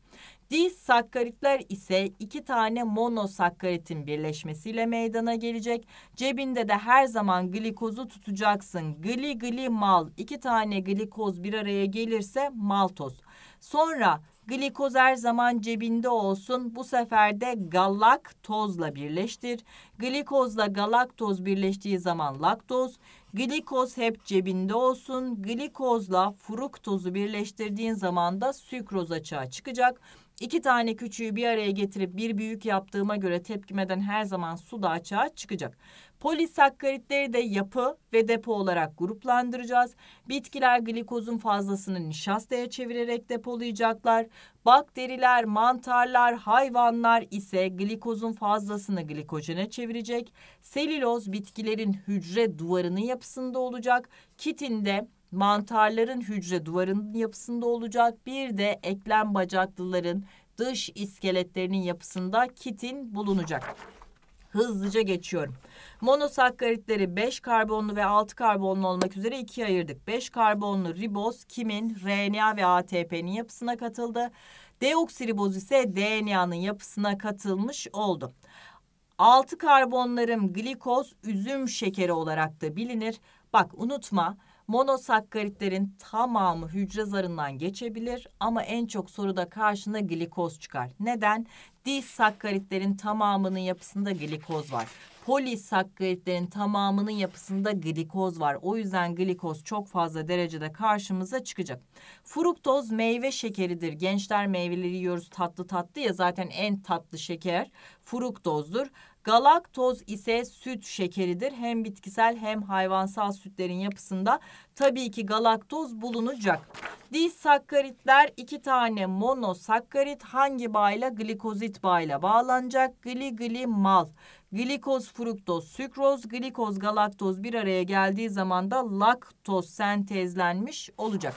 Disakkaritler ise iki tane monosakkaritin birleşmesiyle meydana gelecek. Cebinde de her zaman glikozu tutacaksın. Gli gli mal. İki tane glikoz bir araya gelirse maltoz. Sonra Glikoz her zaman cebinde olsun. Bu sefer de galaktozla birleştir. Glikozla galaktoz birleştiği zaman laktoz. Glikoz hep cebinde olsun. Glikozla fruktozu birleştirdiğin zaman da sükroz açığa çıkacak. İki tane küçüğü bir araya getirip bir büyük yaptığıma göre tepkimeden her zaman su da açığa çıkacak. Polisakkaritleri de yapı ve depo olarak gruplandıracağız. Bitkiler glikozun fazlasını nişastaya çevirerek depolayacaklar. Bakteriler, mantarlar, hayvanlar ise glikozun fazlasını glikojene çevirecek. Selüloz bitkilerin hücre duvarının yapısında olacak. Kitinde mantarların hücre duvarının yapısında olacak. Bir de eklem bacaklıların dış iskeletlerinin yapısında kitin bulunacak. Hızlıca geçiyorum. Monosakkaritleri 5 karbonlu ve 6 karbonlu olmak üzere ikiye ayırdık. 5 karbonlu riboz kimin RNA ve ATP'nin yapısına katıldı. Deoksiriboz ise DNA'nın yapısına katılmış oldu. 6 karbonlarım glikoz üzüm şekeri olarak da bilinir. Bak unutma Monosakkaritlerin tamamı hücre zarından geçebilir ama en çok soruda karşına glikoz çıkar. Neden? Disakkaritlerin tamamının yapısında glikoz var. Polisakkaritlerin tamamının yapısında glikoz var. O yüzden glikoz çok fazla derecede karşımıza çıkacak. Fruktoz meyve şekeridir. Gençler meyveleri yiyoruz tatlı tatlı ya zaten en tatlı şeker fruktozdur. Galaktoz ise süt şekeridir. Hem bitkisel hem hayvansal sütlerin yapısında tabii ki galaktoz bulunacak. Disakkaritler iki tane monosakkarit hangi bağla? Glikozit bağla bağlanacak. Gli gli mal. Glikoz, fruktoz, sükroz, glikoz, galaktoz bir araya geldiği zaman da laktoz sentezlenmiş olacak.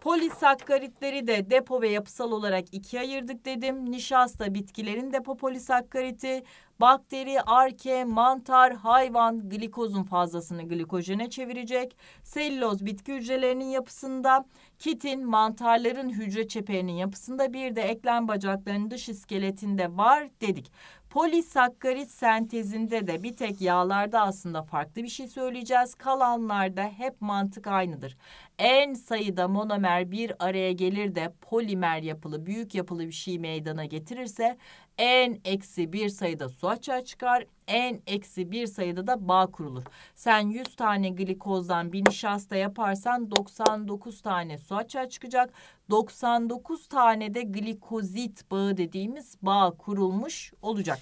Polisakkaritleri de depo ve yapısal olarak ikiye ayırdık dedim. Nişasta bitkilerin depo polisakkariti, Bakteri, arke, mantar, hayvan glikozun fazlasını glikojene çevirecek. Selüloz bitki hücrelerinin yapısında, kitin mantarların hücre çeperinin yapısında bir de eklem bacaklarının dış iskeletinde var dedik. Polisakkarit sentezinde de bir tek yağlarda aslında farklı bir şey söyleyeceğiz. Kalanlarda hep mantık aynıdır en sayıda monomer bir araya gelir de polimer yapılı, büyük yapılı bir şey meydana getirirse en eksi bir sayıda su açığa çıkar, en eksi bir sayıda da bağ kurulur. Sen 100 tane glikozdan bir nişasta yaparsan 99 tane su açığa çıkacak. 99 tane de glikozit bağı dediğimiz bağ kurulmuş olacak.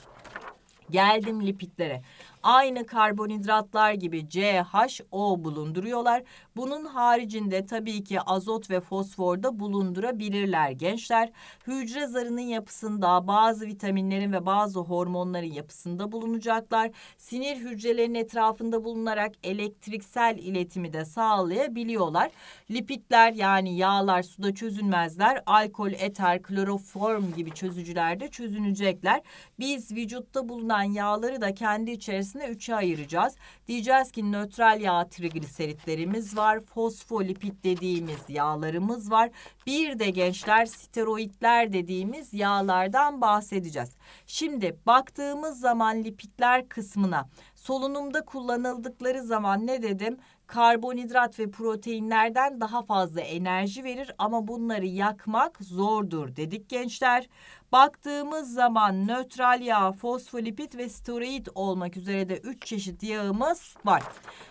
Geldim lipitlere aynı karbonhidratlar gibi CHO bulunduruyorlar. Bunun haricinde tabii ki azot ve fosfor da bulundurabilirler gençler. Hücre zarının yapısında bazı vitaminlerin ve bazı hormonların yapısında bulunacaklar. Sinir hücrelerinin etrafında bulunarak elektriksel iletimi de sağlayabiliyorlar. Lipitler yani yağlar suda çözünmezler. Alkol, eter, kloroform gibi çözücülerde çözünecekler. Biz vücutta bulunan yağları da kendi içerisinde tanesini üçe ayıracağız. Diyeceğiz ki nötral yağ trigliseritlerimiz var. Fosfolipid dediğimiz yağlarımız var. Bir de gençler steroidler dediğimiz yağlardan bahsedeceğiz. Şimdi baktığımız zaman lipidler kısmına solunumda kullanıldıkları zaman ne dedim? karbonhidrat ve proteinlerden daha fazla enerji verir ama bunları yakmak zordur dedik gençler. Baktığımız zaman nötral yağ, fosfolipit ve steroid olmak üzere de 3 çeşit yağımız var.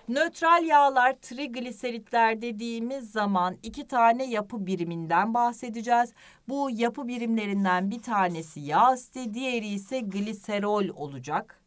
Nötral yağlar trigliseritler dediğimiz zaman 2 tane yapı biriminden bahsedeceğiz. Bu yapı birimlerinden bir tanesi yağ site, diğeri ise gliserol olacak.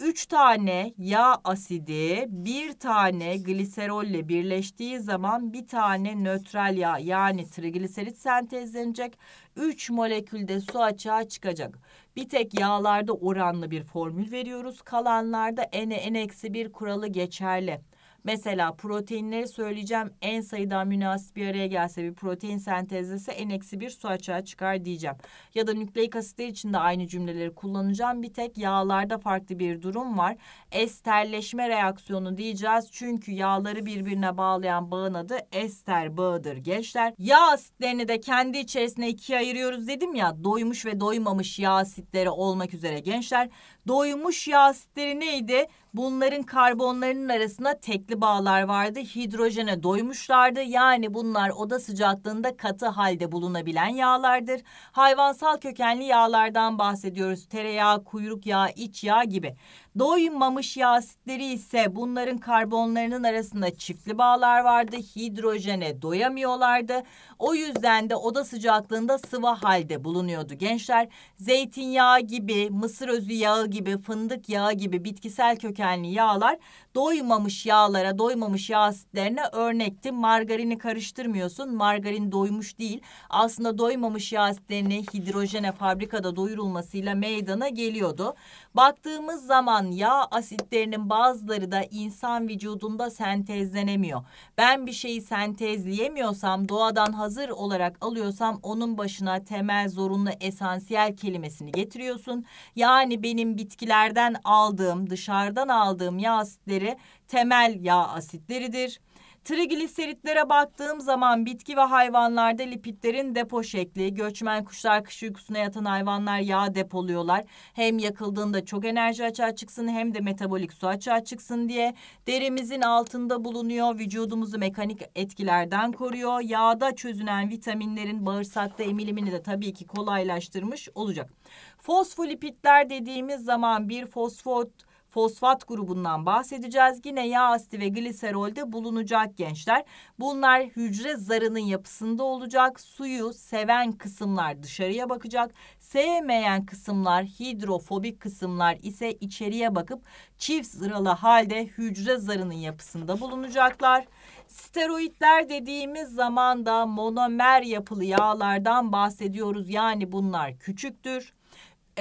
3 tane yağ asidi bir tane gliserolle birleştiği zaman bir tane nötral yağ yani trigliserit sentezlenecek. 3 molekülde su açığa çıkacak. Bir tek yağlarda oranlı bir formül veriyoruz. Kalanlarda N, N-1 kuralı geçerli. Mesela proteinleri söyleyeceğim en sayıda münasip bir araya gelse bir protein sentezlese en eksi bir su açığa çıkar diyeceğim. Ya da nükleik asitler için de aynı cümleleri kullanacağım. Bir tek yağlarda farklı bir durum var. Esterleşme reaksiyonu diyeceğiz. Çünkü yağları birbirine bağlayan bağın adı ester bağıdır gençler. Yağ asitlerini de kendi içerisine ikiye ayırıyoruz dedim ya. Doymuş ve doymamış yağ asitleri olmak üzere gençler. Doymuş yağ asitleri neydi? Bunların karbonlarının arasında tekli bağlar vardı. Hidrojene doymuşlardı. Yani bunlar oda sıcaklığında katı halde bulunabilen yağlardır. Hayvansal kökenli yağlardan bahsediyoruz. Tereyağı, kuyruk yağı, iç yağ gibi. Doymamış yağ asitleri ise bunların karbonlarının arasında çiftli bağlar vardı. Hidrojene doyamıyorlardı. O yüzden de oda sıcaklığında sıvı halde bulunuyordu gençler. Zeytinyağı gibi, mısır özü yağı gibi, fındık yağı gibi bitkisel kökenli yağlar doymamış yağlara, doymamış yağ asitlerine örnekti. Margarini karıştırmıyorsun. Margarin doymuş değil. Aslında doymamış yağ asitlerine hidrojene fabrikada doyurulmasıyla meydana geliyordu. Baktığımız zaman yağ asitlerinin bazıları da insan vücudunda sentezlenemiyor. Ben bir şeyi sentezleyemiyorsam, doğadan hazır olarak alıyorsam onun başına temel zorunlu esansiyel kelimesini getiriyorsun. Yani benim bitkilerden aldığım, dışarıdan aldığım yağ asitleri asitleri temel yağ asitleridir. Trigliseritlere baktığım zaman bitki ve hayvanlarda lipitlerin depo şekli, göçmen kuşlar kış uykusuna yatan hayvanlar yağ depoluyorlar. Hem yakıldığında çok enerji açığa çıksın hem de metabolik su açığa çıksın diye. Derimizin altında bulunuyor, vücudumuzu mekanik etkilerden koruyor. Yağda çözünen vitaminlerin bağırsakta emilimini de tabii ki kolaylaştırmış olacak. Fosfolipitler dediğimiz zaman bir fosfot fosfat grubundan bahsedeceğiz. Yine yağ asidi ve gliserolde bulunacak gençler. Bunlar hücre zarının yapısında olacak. Suyu seven kısımlar dışarıya bakacak. Sevmeyen kısımlar, hidrofobik kısımlar ise içeriye bakıp çift sıralı halde hücre zarının yapısında bulunacaklar. Steroidler dediğimiz zaman da monomer yapılı yağlardan bahsediyoruz. Yani bunlar küçüktür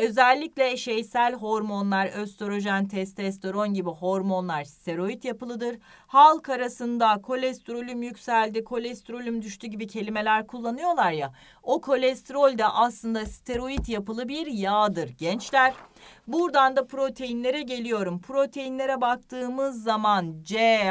Özellikle şeysel hormonlar, östrojen, testosteron gibi hormonlar steroid yapılıdır halk arasında kolesterolüm yükseldi, kolesterolüm düştü gibi kelimeler kullanıyorlar ya. O kolesterol de aslında steroid yapılı bir yağdır gençler. Buradan da proteinlere geliyorum. Proteinlere baktığımız zaman C,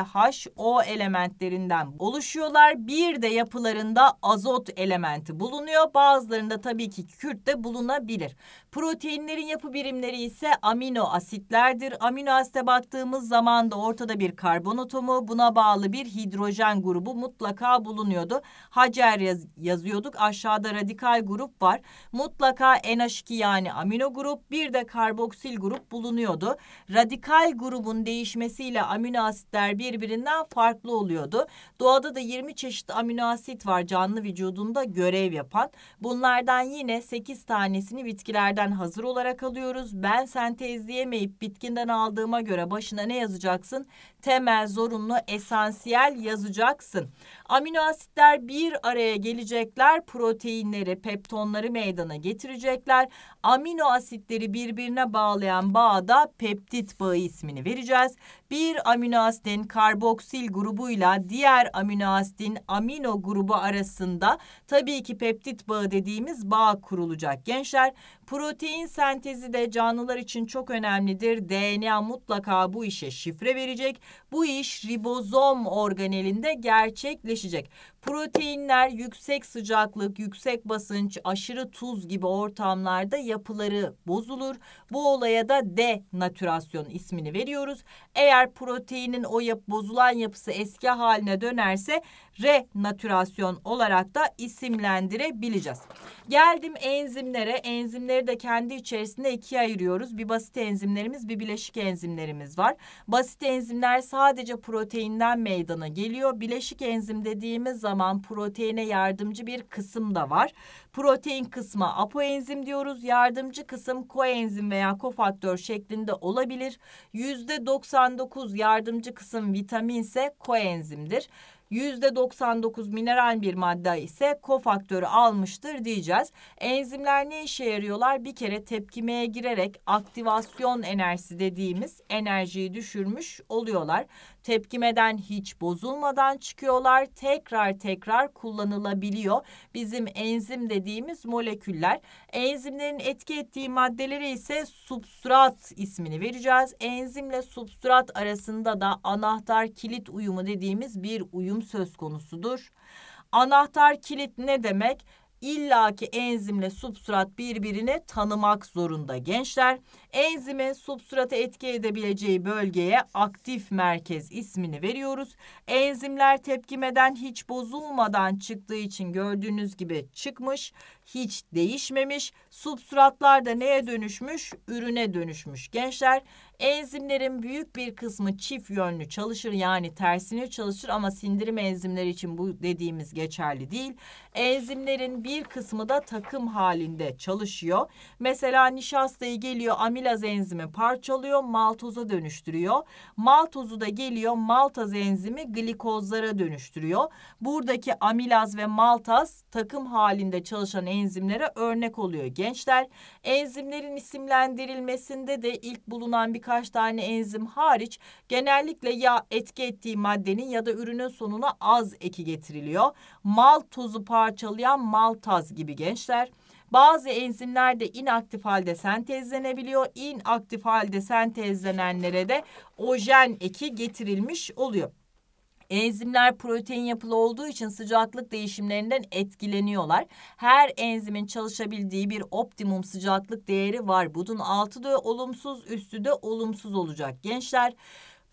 O elementlerinden oluşuyorlar. Bir de yapılarında azot elementi bulunuyor. Bazılarında tabii ki kürt de bulunabilir. Proteinlerin yapı birimleri ise amino asitlerdir. Amino asite baktığımız zaman da ortada bir karbon atomu yoğunluğu buna bağlı bir hidrojen grubu mutlaka bulunuyordu. Hacer yaz yazıyorduk. Aşağıda radikal grup var. Mutlaka NH2 yani amino grup bir de karboksil grup bulunuyordu. Radikal grubun değişmesiyle amino asitler birbirinden farklı oluyordu. Doğada da 20 çeşit amino asit var canlı vücudunda görev yapan. Bunlardan yine 8 tanesini bitkilerden hazır olarak alıyoruz. Ben sentezleyemeyip bitkinden aldığıma göre başına ne yazacaksın? temel, zorunlu, esansiyel yazacaksın. Amino asitler bir araya gelecekler, proteinleri, peptonları meydana getirecekler. Amino asitleri birbirine bağlayan bağda peptit bağı ismini vereceğiz. Bir amino asitin karboksil grubuyla diğer amino asitin amino grubu arasında tabii ki peptit bağı dediğimiz bağ kurulacak gençler. Protein sentezi de canlılar için çok önemlidir. DNA mutlaka bu işe şifre verecek. Bu iş ribozom organelinde gerçekleşecek değişecek. Proteinler yüksek sıcaklık, yüksek basınç, aşırı tuz gibi ortamlarda yapıları bozulur. Bu olaya da denatürasyon ismini veriyoruz. Eğer proteinin o yap bozulan yapısı eski haline dönerse renatürasyon olarak da isimlendirebileceğiz. Geldim enzimlere. Enzimleri de kendi içerisinde ikiye ayırıyoruz. Bir basit enzimlerimiz, bir bileşik enzimlerimiz var. Basit enzimler sadece proteinden meydana geliyor. Bileşik enzim dediğimiz zaman proteine yardımcı bir kısım da var. Protein kısmı apoenzim diyoruz. Yardımcı kısım koenzim veya kofaktör şeklinde olabilir. %99 yardımcı kısım vitamin ise koenzimdir. %99 mineral bir madde ise kofaktörü almıştır diyeceğiz. Enzimler ne işe yarıyorlar? Bir kere tepkimeye girerek aktivasyon enerjisi dediğimiz enerjiyi düşürmüş oluyorlar. Tepkimeden hiç bozulmadan çıkıyorlar. Tekrar tekrar kullanılabiliyor. Bizim enzim dediğimiz moleküller. Enzimlerin etki ettiği maddelere ise substrat ismini vereceğiz. Enzimle substrat arasında da anahtar kilit uyumu dediğimiz bir uyum söz konusudur. Anahtar kilit ne demek? İlla ki enzimle substrat birbirine tanımak zorunda gençler. Enzime substratı etki edebileceği bölgeye aktif merkez ismini veriyoruz. Enzimler tepkimeden hiç bozulmadan çıktığı için gördüğünüz gibi çıkmış, hiç değişmemiş. Substratlar da neye dönüşmüş? Ürüne dönüşmüş. Gençler enzimlerin büyük bir kısmı çift yönlü çalışır yani tersine çalışır ama sindirim enzimleri için bu dediğimiz geçerli değil. Enzimlerin bir kısmı da takım halinde çalışıyor. Mesela nişastayı geliyor amino amilaz enzimi parçalıyor, maltoza dönüştürüyor. Maltozu da geliyor maltaz enzimi glikozlara dönüştürüyor. Buradaki amilaz ve maltaz takım halinde çalışan enzimlere örnek oluyor gençler. Enzimlerin isimlendirilmesinde de ilk bulunan birkaç tane enzim hariç genellikle ya etki ettiği maddenin ya da ürünün sonuna az eki getiriliyor. Maltozu parçalayan maltaz gibi gençler. Bazı enzimler de inaktif halde sentezlenebiliyor. İnaktif halde sentezlenenlere de ojen eki getirilmiş oluyor. Enzimler protein yapılı olduğu için sıcaklık değişimlerinden etkileniyorlar. Her enzimin çalışabildiği bir optimum sıcaklık değeri var. Bunun altı da olumsuz, üstü de olumsuz olacak gençler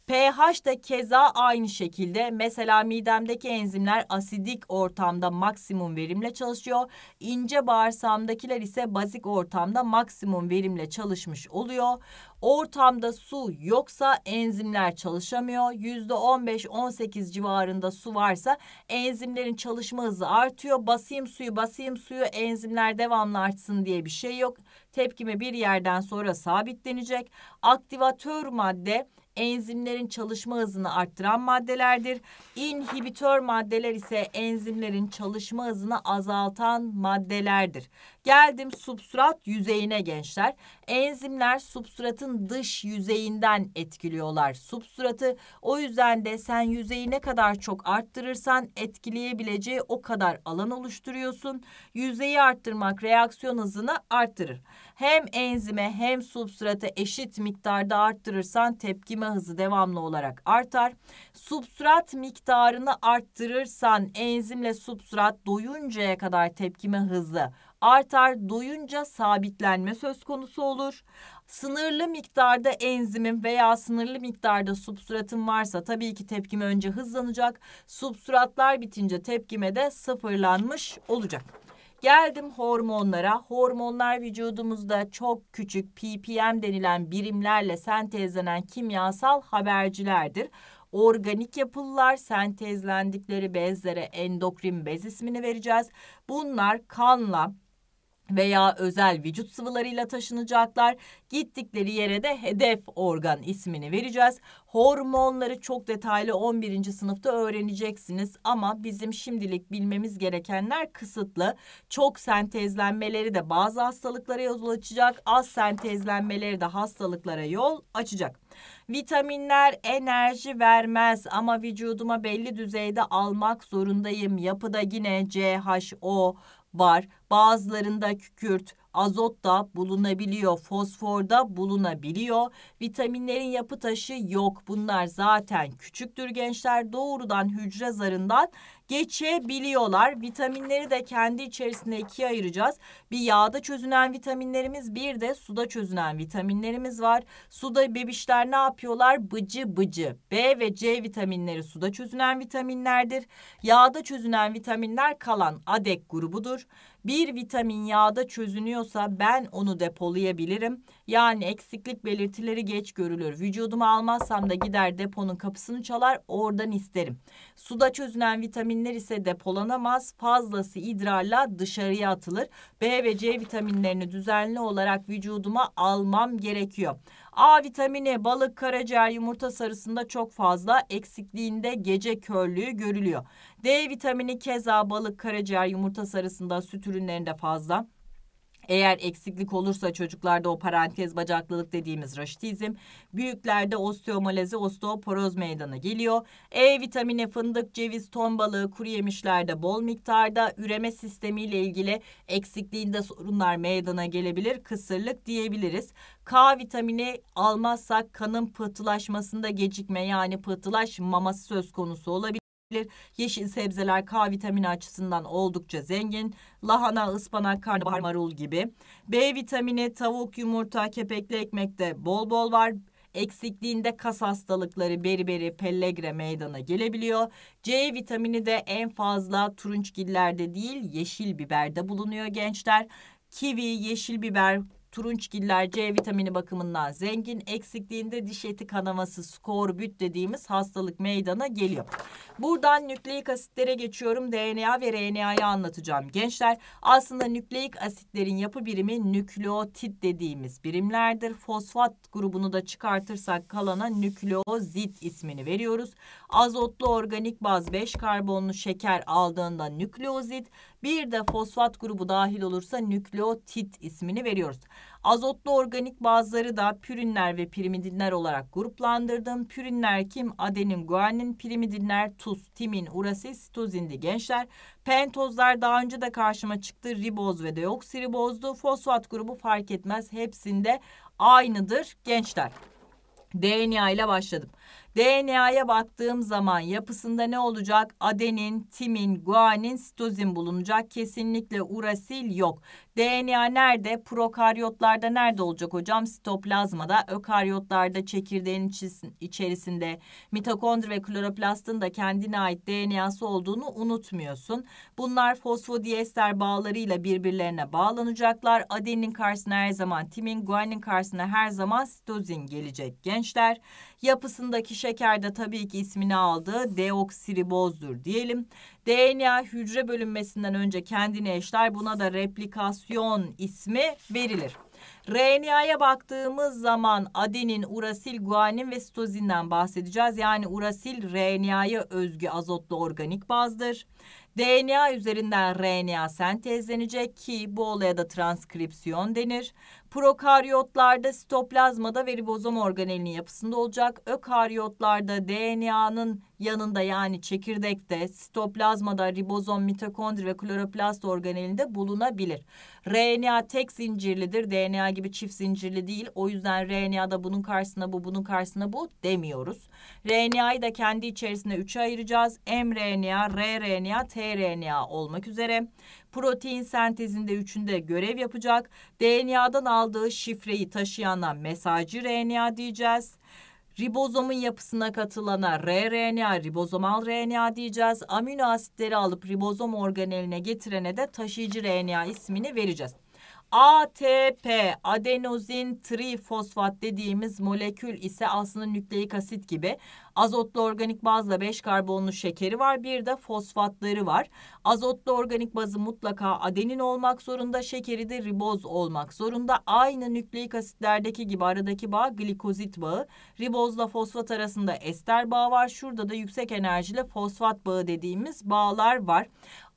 pH de keza aynı şekilde. Mesela midemdeki enzimler asidik ortamda maksimum verimle çalışıyor. İnce bağırsamdakiler ise bazik ortamda maksimum verimle çalışmış oluyor. Ortamda su yoksa enzimler çalışamıyor. %15-18 civarında su varsa enzimlerin çalışma hızı artıyor. Basayım suyu, basayım suyu enzimler devamlı artsın diye bir şey yok. Tepkime bir yerden sonra sabitlenecek. Aktivatör madde enzimlerin çalışma hızını arttıran maddelerdir. İnhibitör maddeler ise enzimlerin çalışma hızını azaltan maddelerdir. Geldim substrat yüzeyine gençler. Enzimler substratın dış yüzeyinden etkiliyorlar substratı. O yüzden de sen yüzeyi ne kadar çok arttırırsan etkileyebileceği o kadar alan oluşturuyorsun. Yüzeyi arttırmak reaksiyon hızını arttırır. Hem enzime hem substratı eşit miktarda arttırırsan tepkime hızı devamlı olarak artar. Substrat miktarını arttırırsan enzimle substrat doyuncaya kadar tepkime hızı artar doyunca sabitlenme söz konusu olur. Sınırlı miktarda enzimin veya sınırlı miktarda substratın varsa tabii ki tepkime önce hızlanacak. Substratlar bitince tepkime de sıfırlanmış olacak. Geldim hormonlara. Hormonlar vücudumuzda çok küçük ppm denilen birimlerle sentezlenen kimyasal habercilerdir organik yapılılar sentezlendikleri bezlere endokrin bez ismini vereceğiz. Bunlar kanla veya özel vücut sıvılarıyla taşınacaklar. Gittikleri yere de hedef organ ismini vereceğiz. Hormonları çok detaylı 11. sınıfta öğreneceksiniz ama bizim şimdilik bilmemiz gerekenler kısıtlı. Çok sentezlenmeleri de bazı hastalıklara yol açacak, az sentezlenmeleri de hastalıklara yol açacak. Vitaminler enerji vermez ama vücuduma belli düzeyde almak zorundayım. Yapıda yine CHO var. Bazılarında kükürt, azot da bulunabiliyor, fosfor da bulunabiliyor. Vitaminlerin yapı taşı yok. Bunlar zaten küçüktür gençler doğrudan hücre zarından geçebiliyorlar. Vitaminleri de kendi içerisinde ikiye ayıracağız. Bir yağda çözünen vitaminlerimiz bir de suda çözünen vitaminlerimiz var. Suda bebişler ne yapıyorlar? Bıcı bıcı. B ve C vitaminleri suda çözünen vitaminlerdir. Yağda çözünen vitaminler kalan adek grubudur bir vitamin yağda çözünüyorsa ben onu depolayabilirim. Yani eksiklik belirtileri geç görülür. Vücuduma almazsam da gider deponun kapısını çalar oradan isterim. Suda çözünen vitaminler ise depolanamaz. Fazlası idrarla dışarıya atılır. B ve C vitaminlerini düzenli olarak vücuduma almam gerekiyor. A vitamini balık, karaciğer, yumurta sarısında çok fazla eksikliğinde gece körlüğü görülüyor. D vitamini keza balık, karaciğer, yumurta sarısında süt ürünlerinde fazla. Eğer eksiklik olursa çocuklarda o parantez bacaklılık dediğimiz raşitizm, büyüklerde osteomalazi, osteoporoz meydana geliyor. E vitamini fındık, ceviz, ton balığı, kuru yemişlerde bol miktarda üreme sistemiyle ilgili eksikliğinde sorunlar meydana gelebilir. Kısırlık diyebiliriz. K vitamini almazsak kanın pıhtılaşmasında gecikme yani pıhtılaşmaması söz konusu olabilir. Yeşil sebzeler K vitamini açısından oldukça zengin. Lahana, ıspanak, karnabahar, marul gibi. B vitamini tavuk, yumurta, kepekli ekmekte bol bol var. Eksikliğinde kas hastalıkları beriberi, pellegre meydana gelebiliyor. C vitamini de en fazla turunçgillerde değil yeşil biberde bulunuyor gençler. Kivi, yeşil biber, Turunçgiller C vitamini bakımından zengin. Eksikliğinde diş eti kanaması, skorbüt dediğimiz hastalık meydana geliyor. Buradan nükleik asitlere geçiyorum. DNA ve RNA'yı anlatacağım gençler. Aslında nükleik asitlerin yapı birimi nükleotit dediğimiz birimlerdir. Fosfat grubunu da çıkartırsak kalana nükleozit ismini veriyoruz. Azotlu organik baz 5 karbonlu şeker aldığında nükleozit, bir de fosfat grubu dahil olursa nükleotit ismini veriyoruz. Azotlu organik bazları da pürinler ve pirimidinler olarak gruplandırdım. Pürinler kim? Adenin, guanin, pirimidinler tuz, timin, urasil, sitozindi gençler. Pentozlar daha önce de karşıma çıktı. Riboz ve deoksiribozdu. Fosfat grubu fark etmez. Hepsinde aynıdır gençler. DNA ile başladım. DNA'ya baktığım zaman yapısında ne olacak? Adenin, timin, guanin, sitozin bulunacak. Kesinlikle urasil yok. DNA nerede? Prokaryotlarda nerede olacak hocam? Sitoplazmada, ökaryotlarda çekirdeğin içerisinde mitokondri ve kloroplastın da kendine ait DNA'sı olduğunu unutmuyorsun. Bunlar fosfodiester bağlarıyla birbirlerine bağlanacaklar. Adenin karşısına her zaman timin, guanin karşısına her zaman sitozin gelecek gençler. Yapısındaki şeker de tabii ki ismini aldığı Deoksiribozdur diyelim. DNA hücre bölünmesinden önce kendini eşler. Buna da replikasyon ismi verilir. RNA'ya baktığımız zaman adenin, urasil, guanin ve sitozinden bahsedeceğiz. Yani urasil RNA'ya özgü azotlu organik bazdır. DNA üzerinden RNA sentezlenecek ki bu olaya da transkripsiyon denir. Prokaryotlarda sitoplazmada ve ribozom organelinin yapısında olacak. Ökaryotlarda DNA'nın yanında yani çekirdekte, sitoplazmada, ribozom, mitokondri ve kloroplast organelinde bulunabilir. RNA tek zincirlidir. DNA gibi çift zincirli değil. O yüzden RNA'da bunun karşısına bu, bunun karşısına bu demiyoruz. RNA'yı da kendi içerisinde üçe ayıracağız. mRNA, rRNA, tRNA olmak üzere. Protein sentezinde üçünde görev yapacak. DNA'dan aldığımız aldığı şifreyi taşıyana mesajcı RNA diyeceğiz. Ribozomun yapısına katılana rRNA, ribozomal RNA diyeceğiz. Amino asitleri alıp ribozom organeline getirene de taşıyıcı RNA ismini vereceğiz. ATP adenozin trifosfat dediğimiz molekül ise aslında nükleik asit gibi. Azotlu organik bazla 5 karbonlu şekeri var. Bir de fosfatları var. Azotlu organik bazı mutlaka adenin olmak zorunda. Şekeri de riboz olmak zorunda. Aynı nükleik asitlerdeki gibi aradaki bağ glikozit bağı. Ribozla fosfat arasında ester bağı var. Şurada da yüksek enerjili fosfat bağı dediğimiz bağlar var.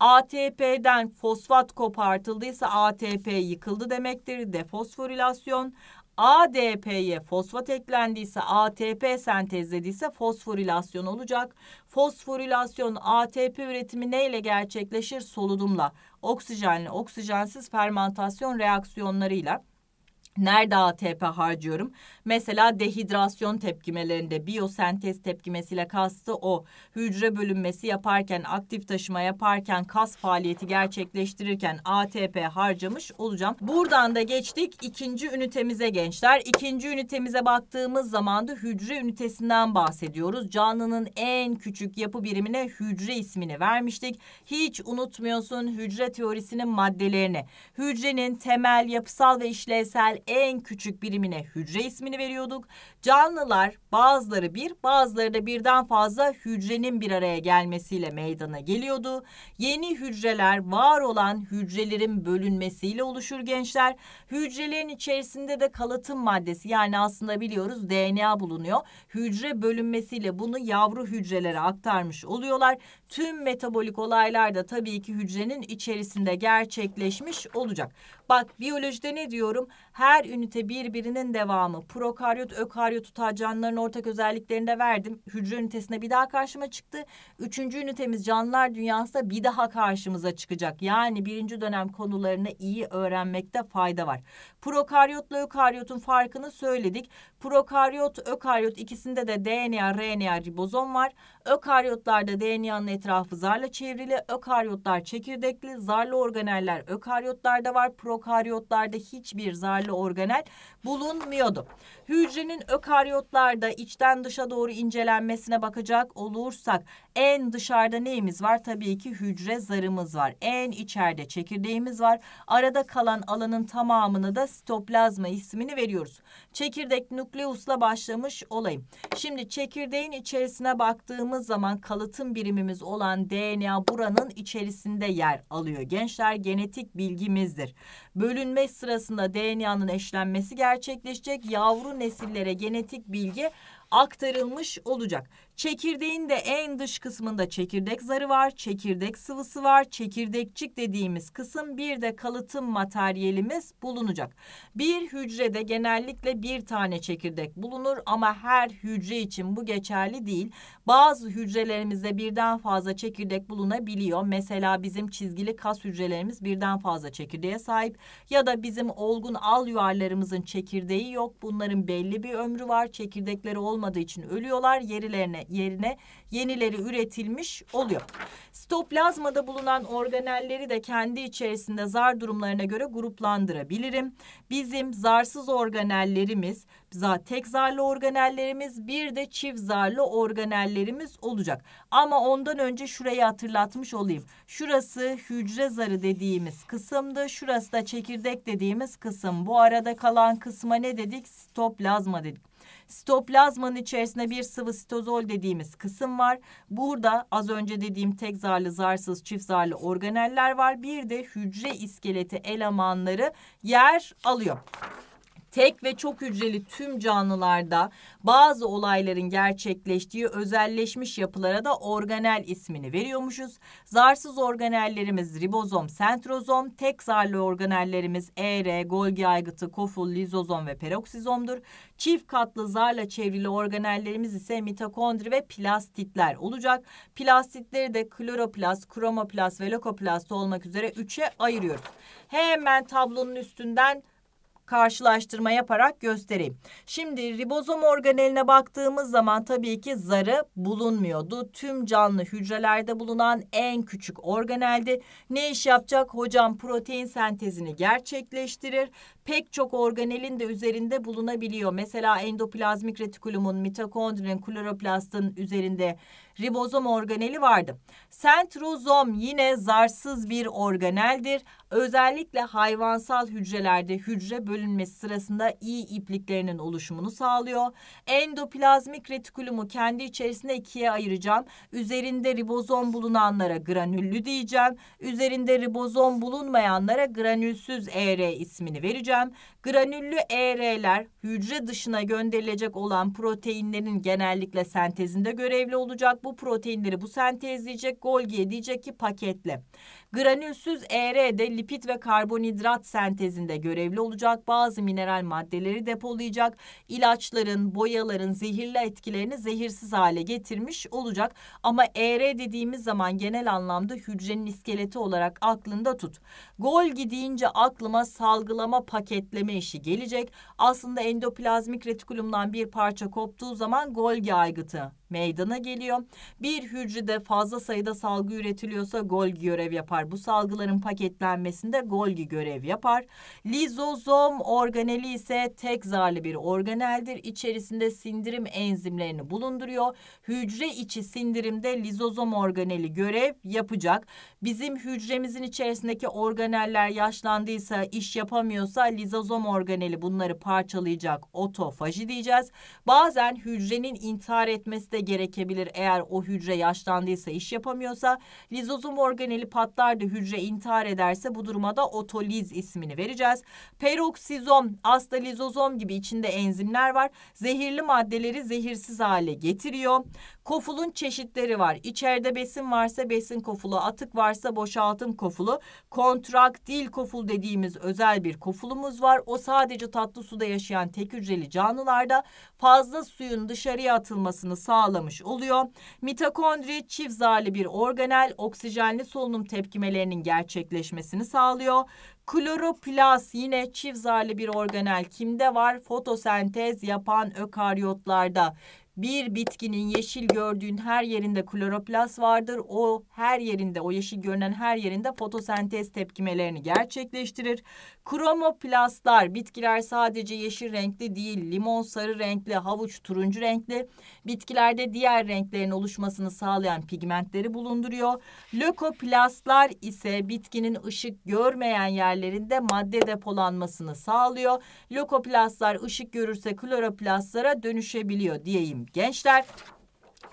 ATP'den fosfat kopartıldıysa ATP yıkıldı demektir. Defosforilasyon. ADP'ye fosfat eklendiyse, ATP sentezlediyse fosforilasyon olacak. Fosforilasyon ATP üretimi neyle gerçekleşir? Soludumla, oksijenli, oksijensiz fermentasyon reaksiyonlarıyla. Nerede ATP harcıyorum? Mesela dehidrasyon tepkimelerinde biyosentez tepkimesiyle kastı o. Hücre bölünmesi yaparken, aktif taşıma yaparken, kas faaliyeti gerçekleştirirken ATP harcamış olacağım. Buradan da geçtik ikinci ünitemize gençler. İkinci ünitemize baktığımız zaman da hücre ünitesinden bahsediyoruz. Canlının en küçük yapı birimine hücre ismini vermiştik. Hiç unutmuyorsun hücre teorisinin maddelerini. Hücrenin temel, yapısal ve işlevsel en küçük birimine hücre ismini veriyorduk. Canlılar bazıları bir bazıları da birden fazla hücrenin bir araya gelmesiyle meydana geliyordu. Yeni hücreler var olan hücrelerin bölünmesiyle oluşur gençler. Hücrelerin içerisinde de kalıtım maddesi yani aslında biliyoruz DNA bulunuyor. Hücre bölünmesiyle bunu yavru hücrelere aktarmış oluyorlar. Tüm metabolik olaylar da tabii ki hücrenin içerisinde gerçekleşmiş olacak. Bak biyolojide ne diyorum? Her her ünite birbirinin devamı. Prokaryot, ökaryot tutar ortak özelliklerini de verdim. Hücre ünitesinde bir daha karşıma çıktı. Üçüncü ünitemiz canlılar dünyasında bir daha karşımıza çıkacak. Yani birinci dönem konularını iyi öğrenmekte fayda var. Prokaryotla ökaryotun farkını söyledik. Prokaryot, ökaryot ikisinde de DNA, RNA, ribozom var. Ökaryotlarda DNA'nın etrafı zarla çevrili. Ökaryotlar çekirdekli. Zarlı organeller ökaryotlarda var. Prokaryotlarda hiçbir zarlı organel bulunmuyordu. Hücrenin ökaryotlarda içten dışa doğru incelenmesine bakacak olursak en dışarıda neyimiz var? Tabii ki hücre zarımız var. En içeride çekirdeğimiz var. Arada kalan alanın tamamını da sitoplazma ismini veriyoruz. Çekirdek nükleusla başlamış olayım. Şimdi çekirdeğin içerisine baktığımız zaman kalıtım birimimiz olan DNA buranın içerisinde yer alıyor. Gençler genetik bilgimizdir. Bölünme sırasında DNA'nın eşlenmesi gerçekleşecek. Yavru nesillere genetik bilgi aktarılmış olacak. Çekirdeğin de en dış kısmında çekirdek zarı var, çekirdek sıvısı var, çekirdekçik dediğimiz kısım bir de kalıtım materyalimiz bulunacak. Bir hücrede genellikle bir tane çekirdek bulunur ama her hücre için bu geçerli değil. Bazı hücrelerimizde birden fazla çekirdek bulunabiliyor. Mesela bizim çizgili kas hücrelerimiz birden fazla çekirdeğe sahip ya da bizim olgun al yuvarlarımızın çekirdeği yok. Bunların belli bir ömrü var. Çekirdekleri olmadığı için ölüyorlar. Yerilerine yerine yenileri üretilmiş oluyor. Sitoplazmada bulunan organelleri de kendi içerisinde zar durumlarına göre gruplandırabilirim. Bizim zarsız organellerimiz, tek zarlı organellerimiz bir de çift zarlı organellerimiz olacak. Ama ondan önce şurayı hatırlatmış olayım. Şurası hücre zarı dediğimiz kısımdı. Şurası da çekirdek dediğimiz kısım. Bu arada kalan kısma ne dedik? Sitoplazma dedik. Sitoplazmanın içerisinde bir sıvı sitozol dediğimiz kısım var. Burada az önce dediğim tek zarlı, zarsız, çift zarlı organeller var. Bir de hücre iskeleti elemanları yer alıyor tek ve çok hücreli tüm canlılarda bazı olayların gerçekleştiği özelleşmiş yapılara da organel ismini veriyormuşuz. Zarsız organellerimiz ribozom, sentrozom, tek zarlı organellerimiz ER, Golgi aygıtı, koful, lizozom ve peroksizomdur. Çift katlı zarla çevrili organellerimiz ise mitokondri ve plastitler olacak. Plastitleri de kloroplast, kromoplast ve lokoplast olmak üzere üçe ayırıyoruz. Hemen tablonun üstünden karşılaştırma yaparak göstereyim. Şimdi ribozom organeline baktığımız zaman tabii ki zarı bulunmuyordu. Tüm canlı hücrelerde bulunan en küçük organeldi. Ne iş yapacak? Hocam protein sentezini gerçekleştirir. Pek çok organelin de üzerinde bulunabiliyor. Mesela endoplazmik retikulumun, mitokondrin, kloroplastın üzerinde ribozom organeli vardı. Sentrozom yine zarsız bir organeldir. Özellikle hayvansal hücrelerde hücre bölünmesi sırasında iyi ipliklerinin oluşumunu sağlıyor. Endoplazmik retikulumu kendi içerisinde ikiye ayıracağım. Üzerinde ribozom bulunanlara granüllü diyeceğim. Üzerinde ribozom bulunmayanlara granülsüz ER ismini vereceğim. Granüllü ER'ler hücre dışına gönderilecek olan proteinlerin genellikle sentezinde görevli olacak. Bu bu proteinleri bu sentezleyecek. Golgi'ye diyecek ki paketle. Granülsüz ER de lipid ve karbonhidrat sentezinde görevli olacak. Bazı mineral maddeleri depolayacak. İlaçların, boyaların zehirli etkilerini zehirsiz hale getirmiş olacak. Ama ER dediğimiz zaman genel anlamda hücrenin iskeleti olarak aklında tut. Golgi deyince aklıma salgılama paketleme işi gelecek. Aslında endoplazmik retikulumdan bir parça koptuğu zaman Golgi aygıtı meydana geliyor. Bir hücrede fazla sayıda salgı üretiliyorsa Golgi görev yapar. Bu salgıların paketlenmesinde Golgi görev yapar. Lizozom organeli ise tek zarlı bir organeldir. İçerisinde sindirim enzimlerini bulunduruyor. Hücre içi sindirimde lizozom organeli görev yapacak. Bizim hücremizin içerisindeki organeller yaşlandıysa, iş yapamıyorsa lizozom organeli bunları parçalayacak otofaji diyeceğiz. Bazen hücrenin intihar etmesi de de gerekebilir eğer o hücre yaşlandıysa, iş yapamıyorsa. Lizozom organeli patlar da hücre intihar ederse bu duruma da otoliz ismini vereceğiz. Peroksizom, aslında lizozom gibi içinde enzimler var. Zehirli maddeleri zehirsiz hale getiriyor. Kofulun çeşitleri var. İçeride besin varsa besin kofulu, atık varsa boşaltım kofulu, kontraktil koful dediğimiz özel bir kofulumuz var. O sadece tatlı suda yaşayan tek hücreli canlılarda fazla suyun dışarıya atılmasını sağlamış oluyor. Mitokondri çift zarlı bir organel oksijenli solunum tepkimelerinin gerçekleşmesini sağlıyor. Kloroplast yine çift zarlı bir organel kimde var? Fotosentez yapan ökaryotlarda bir bitkinin yeşil gördüğün her yerinde kloroplast vardır. O her yerinde, o yeşil görünen her yerinde fotosentez tepkimelerini gerçekleştirir. Kromoplastlar bitkiler sadece yeşil renkli değil limon sarı renkli havuç turuncu renkli bitkilerde diğer renklerin oluşmasını sağlayan pigmentleri bulunduruyor. Lökoplastlar ise bitkinin ışık görmeyen yerlerinde madde depolanmasını sağlıyor. Lökoplastlar ışık görürse kloroplastlara dönüşebiliyor diyeyim gençler.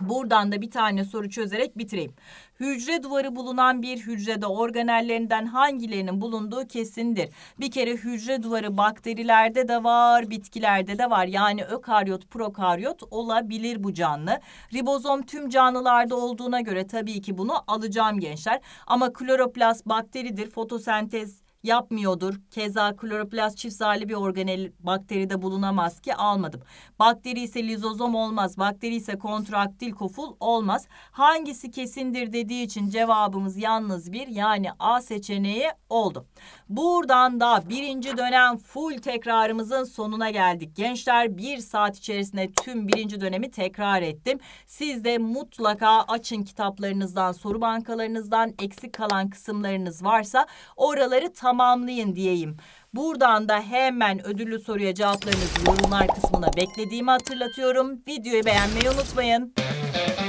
Buradan da bir tane soru çözerek bitireyim. Hücre duvarı bulunan bir hücrede organellerinden hangilerinin bulunduğu kesindir. Bir kere hücre duvarı bakterilerde de var, bitkilerde de var. Yani ökaryot, prokaryot olabilir bu canlı. Ribozom tüm canlılarda olduğuna göre tabii ki bunu alacağım gençler. Ama kloroplast bakteridir, fotosentez yapmıyordur. Keza kloroplast çift zarlı bir organel Bakteri de bulunamaz ki almadım. Bakteri ise lizozom olmaz. Bakteri ise kontraktil koful olmaz. Hangisi kesindir dediği için cevabımız yalnız bir yani A seçeneği oldu. Buradan da birinci dönem full tekrarımızın sonuna geldik. Gençler bir saat içerisinde tüm birinci dönemi tekrar ettim. Siz de mutlaka açın kitaplarınızdan, soru bankalarınızdan eksik kalan kısımlarınız varsa oraları tamamlayın tamamlayın diyeyim. Buradan da hemen ödüllü soruya cevaplarınızı yorumlar kısmına beklediğimi hatırlatıyorum. Videoyu beğenmeyi unutmayın.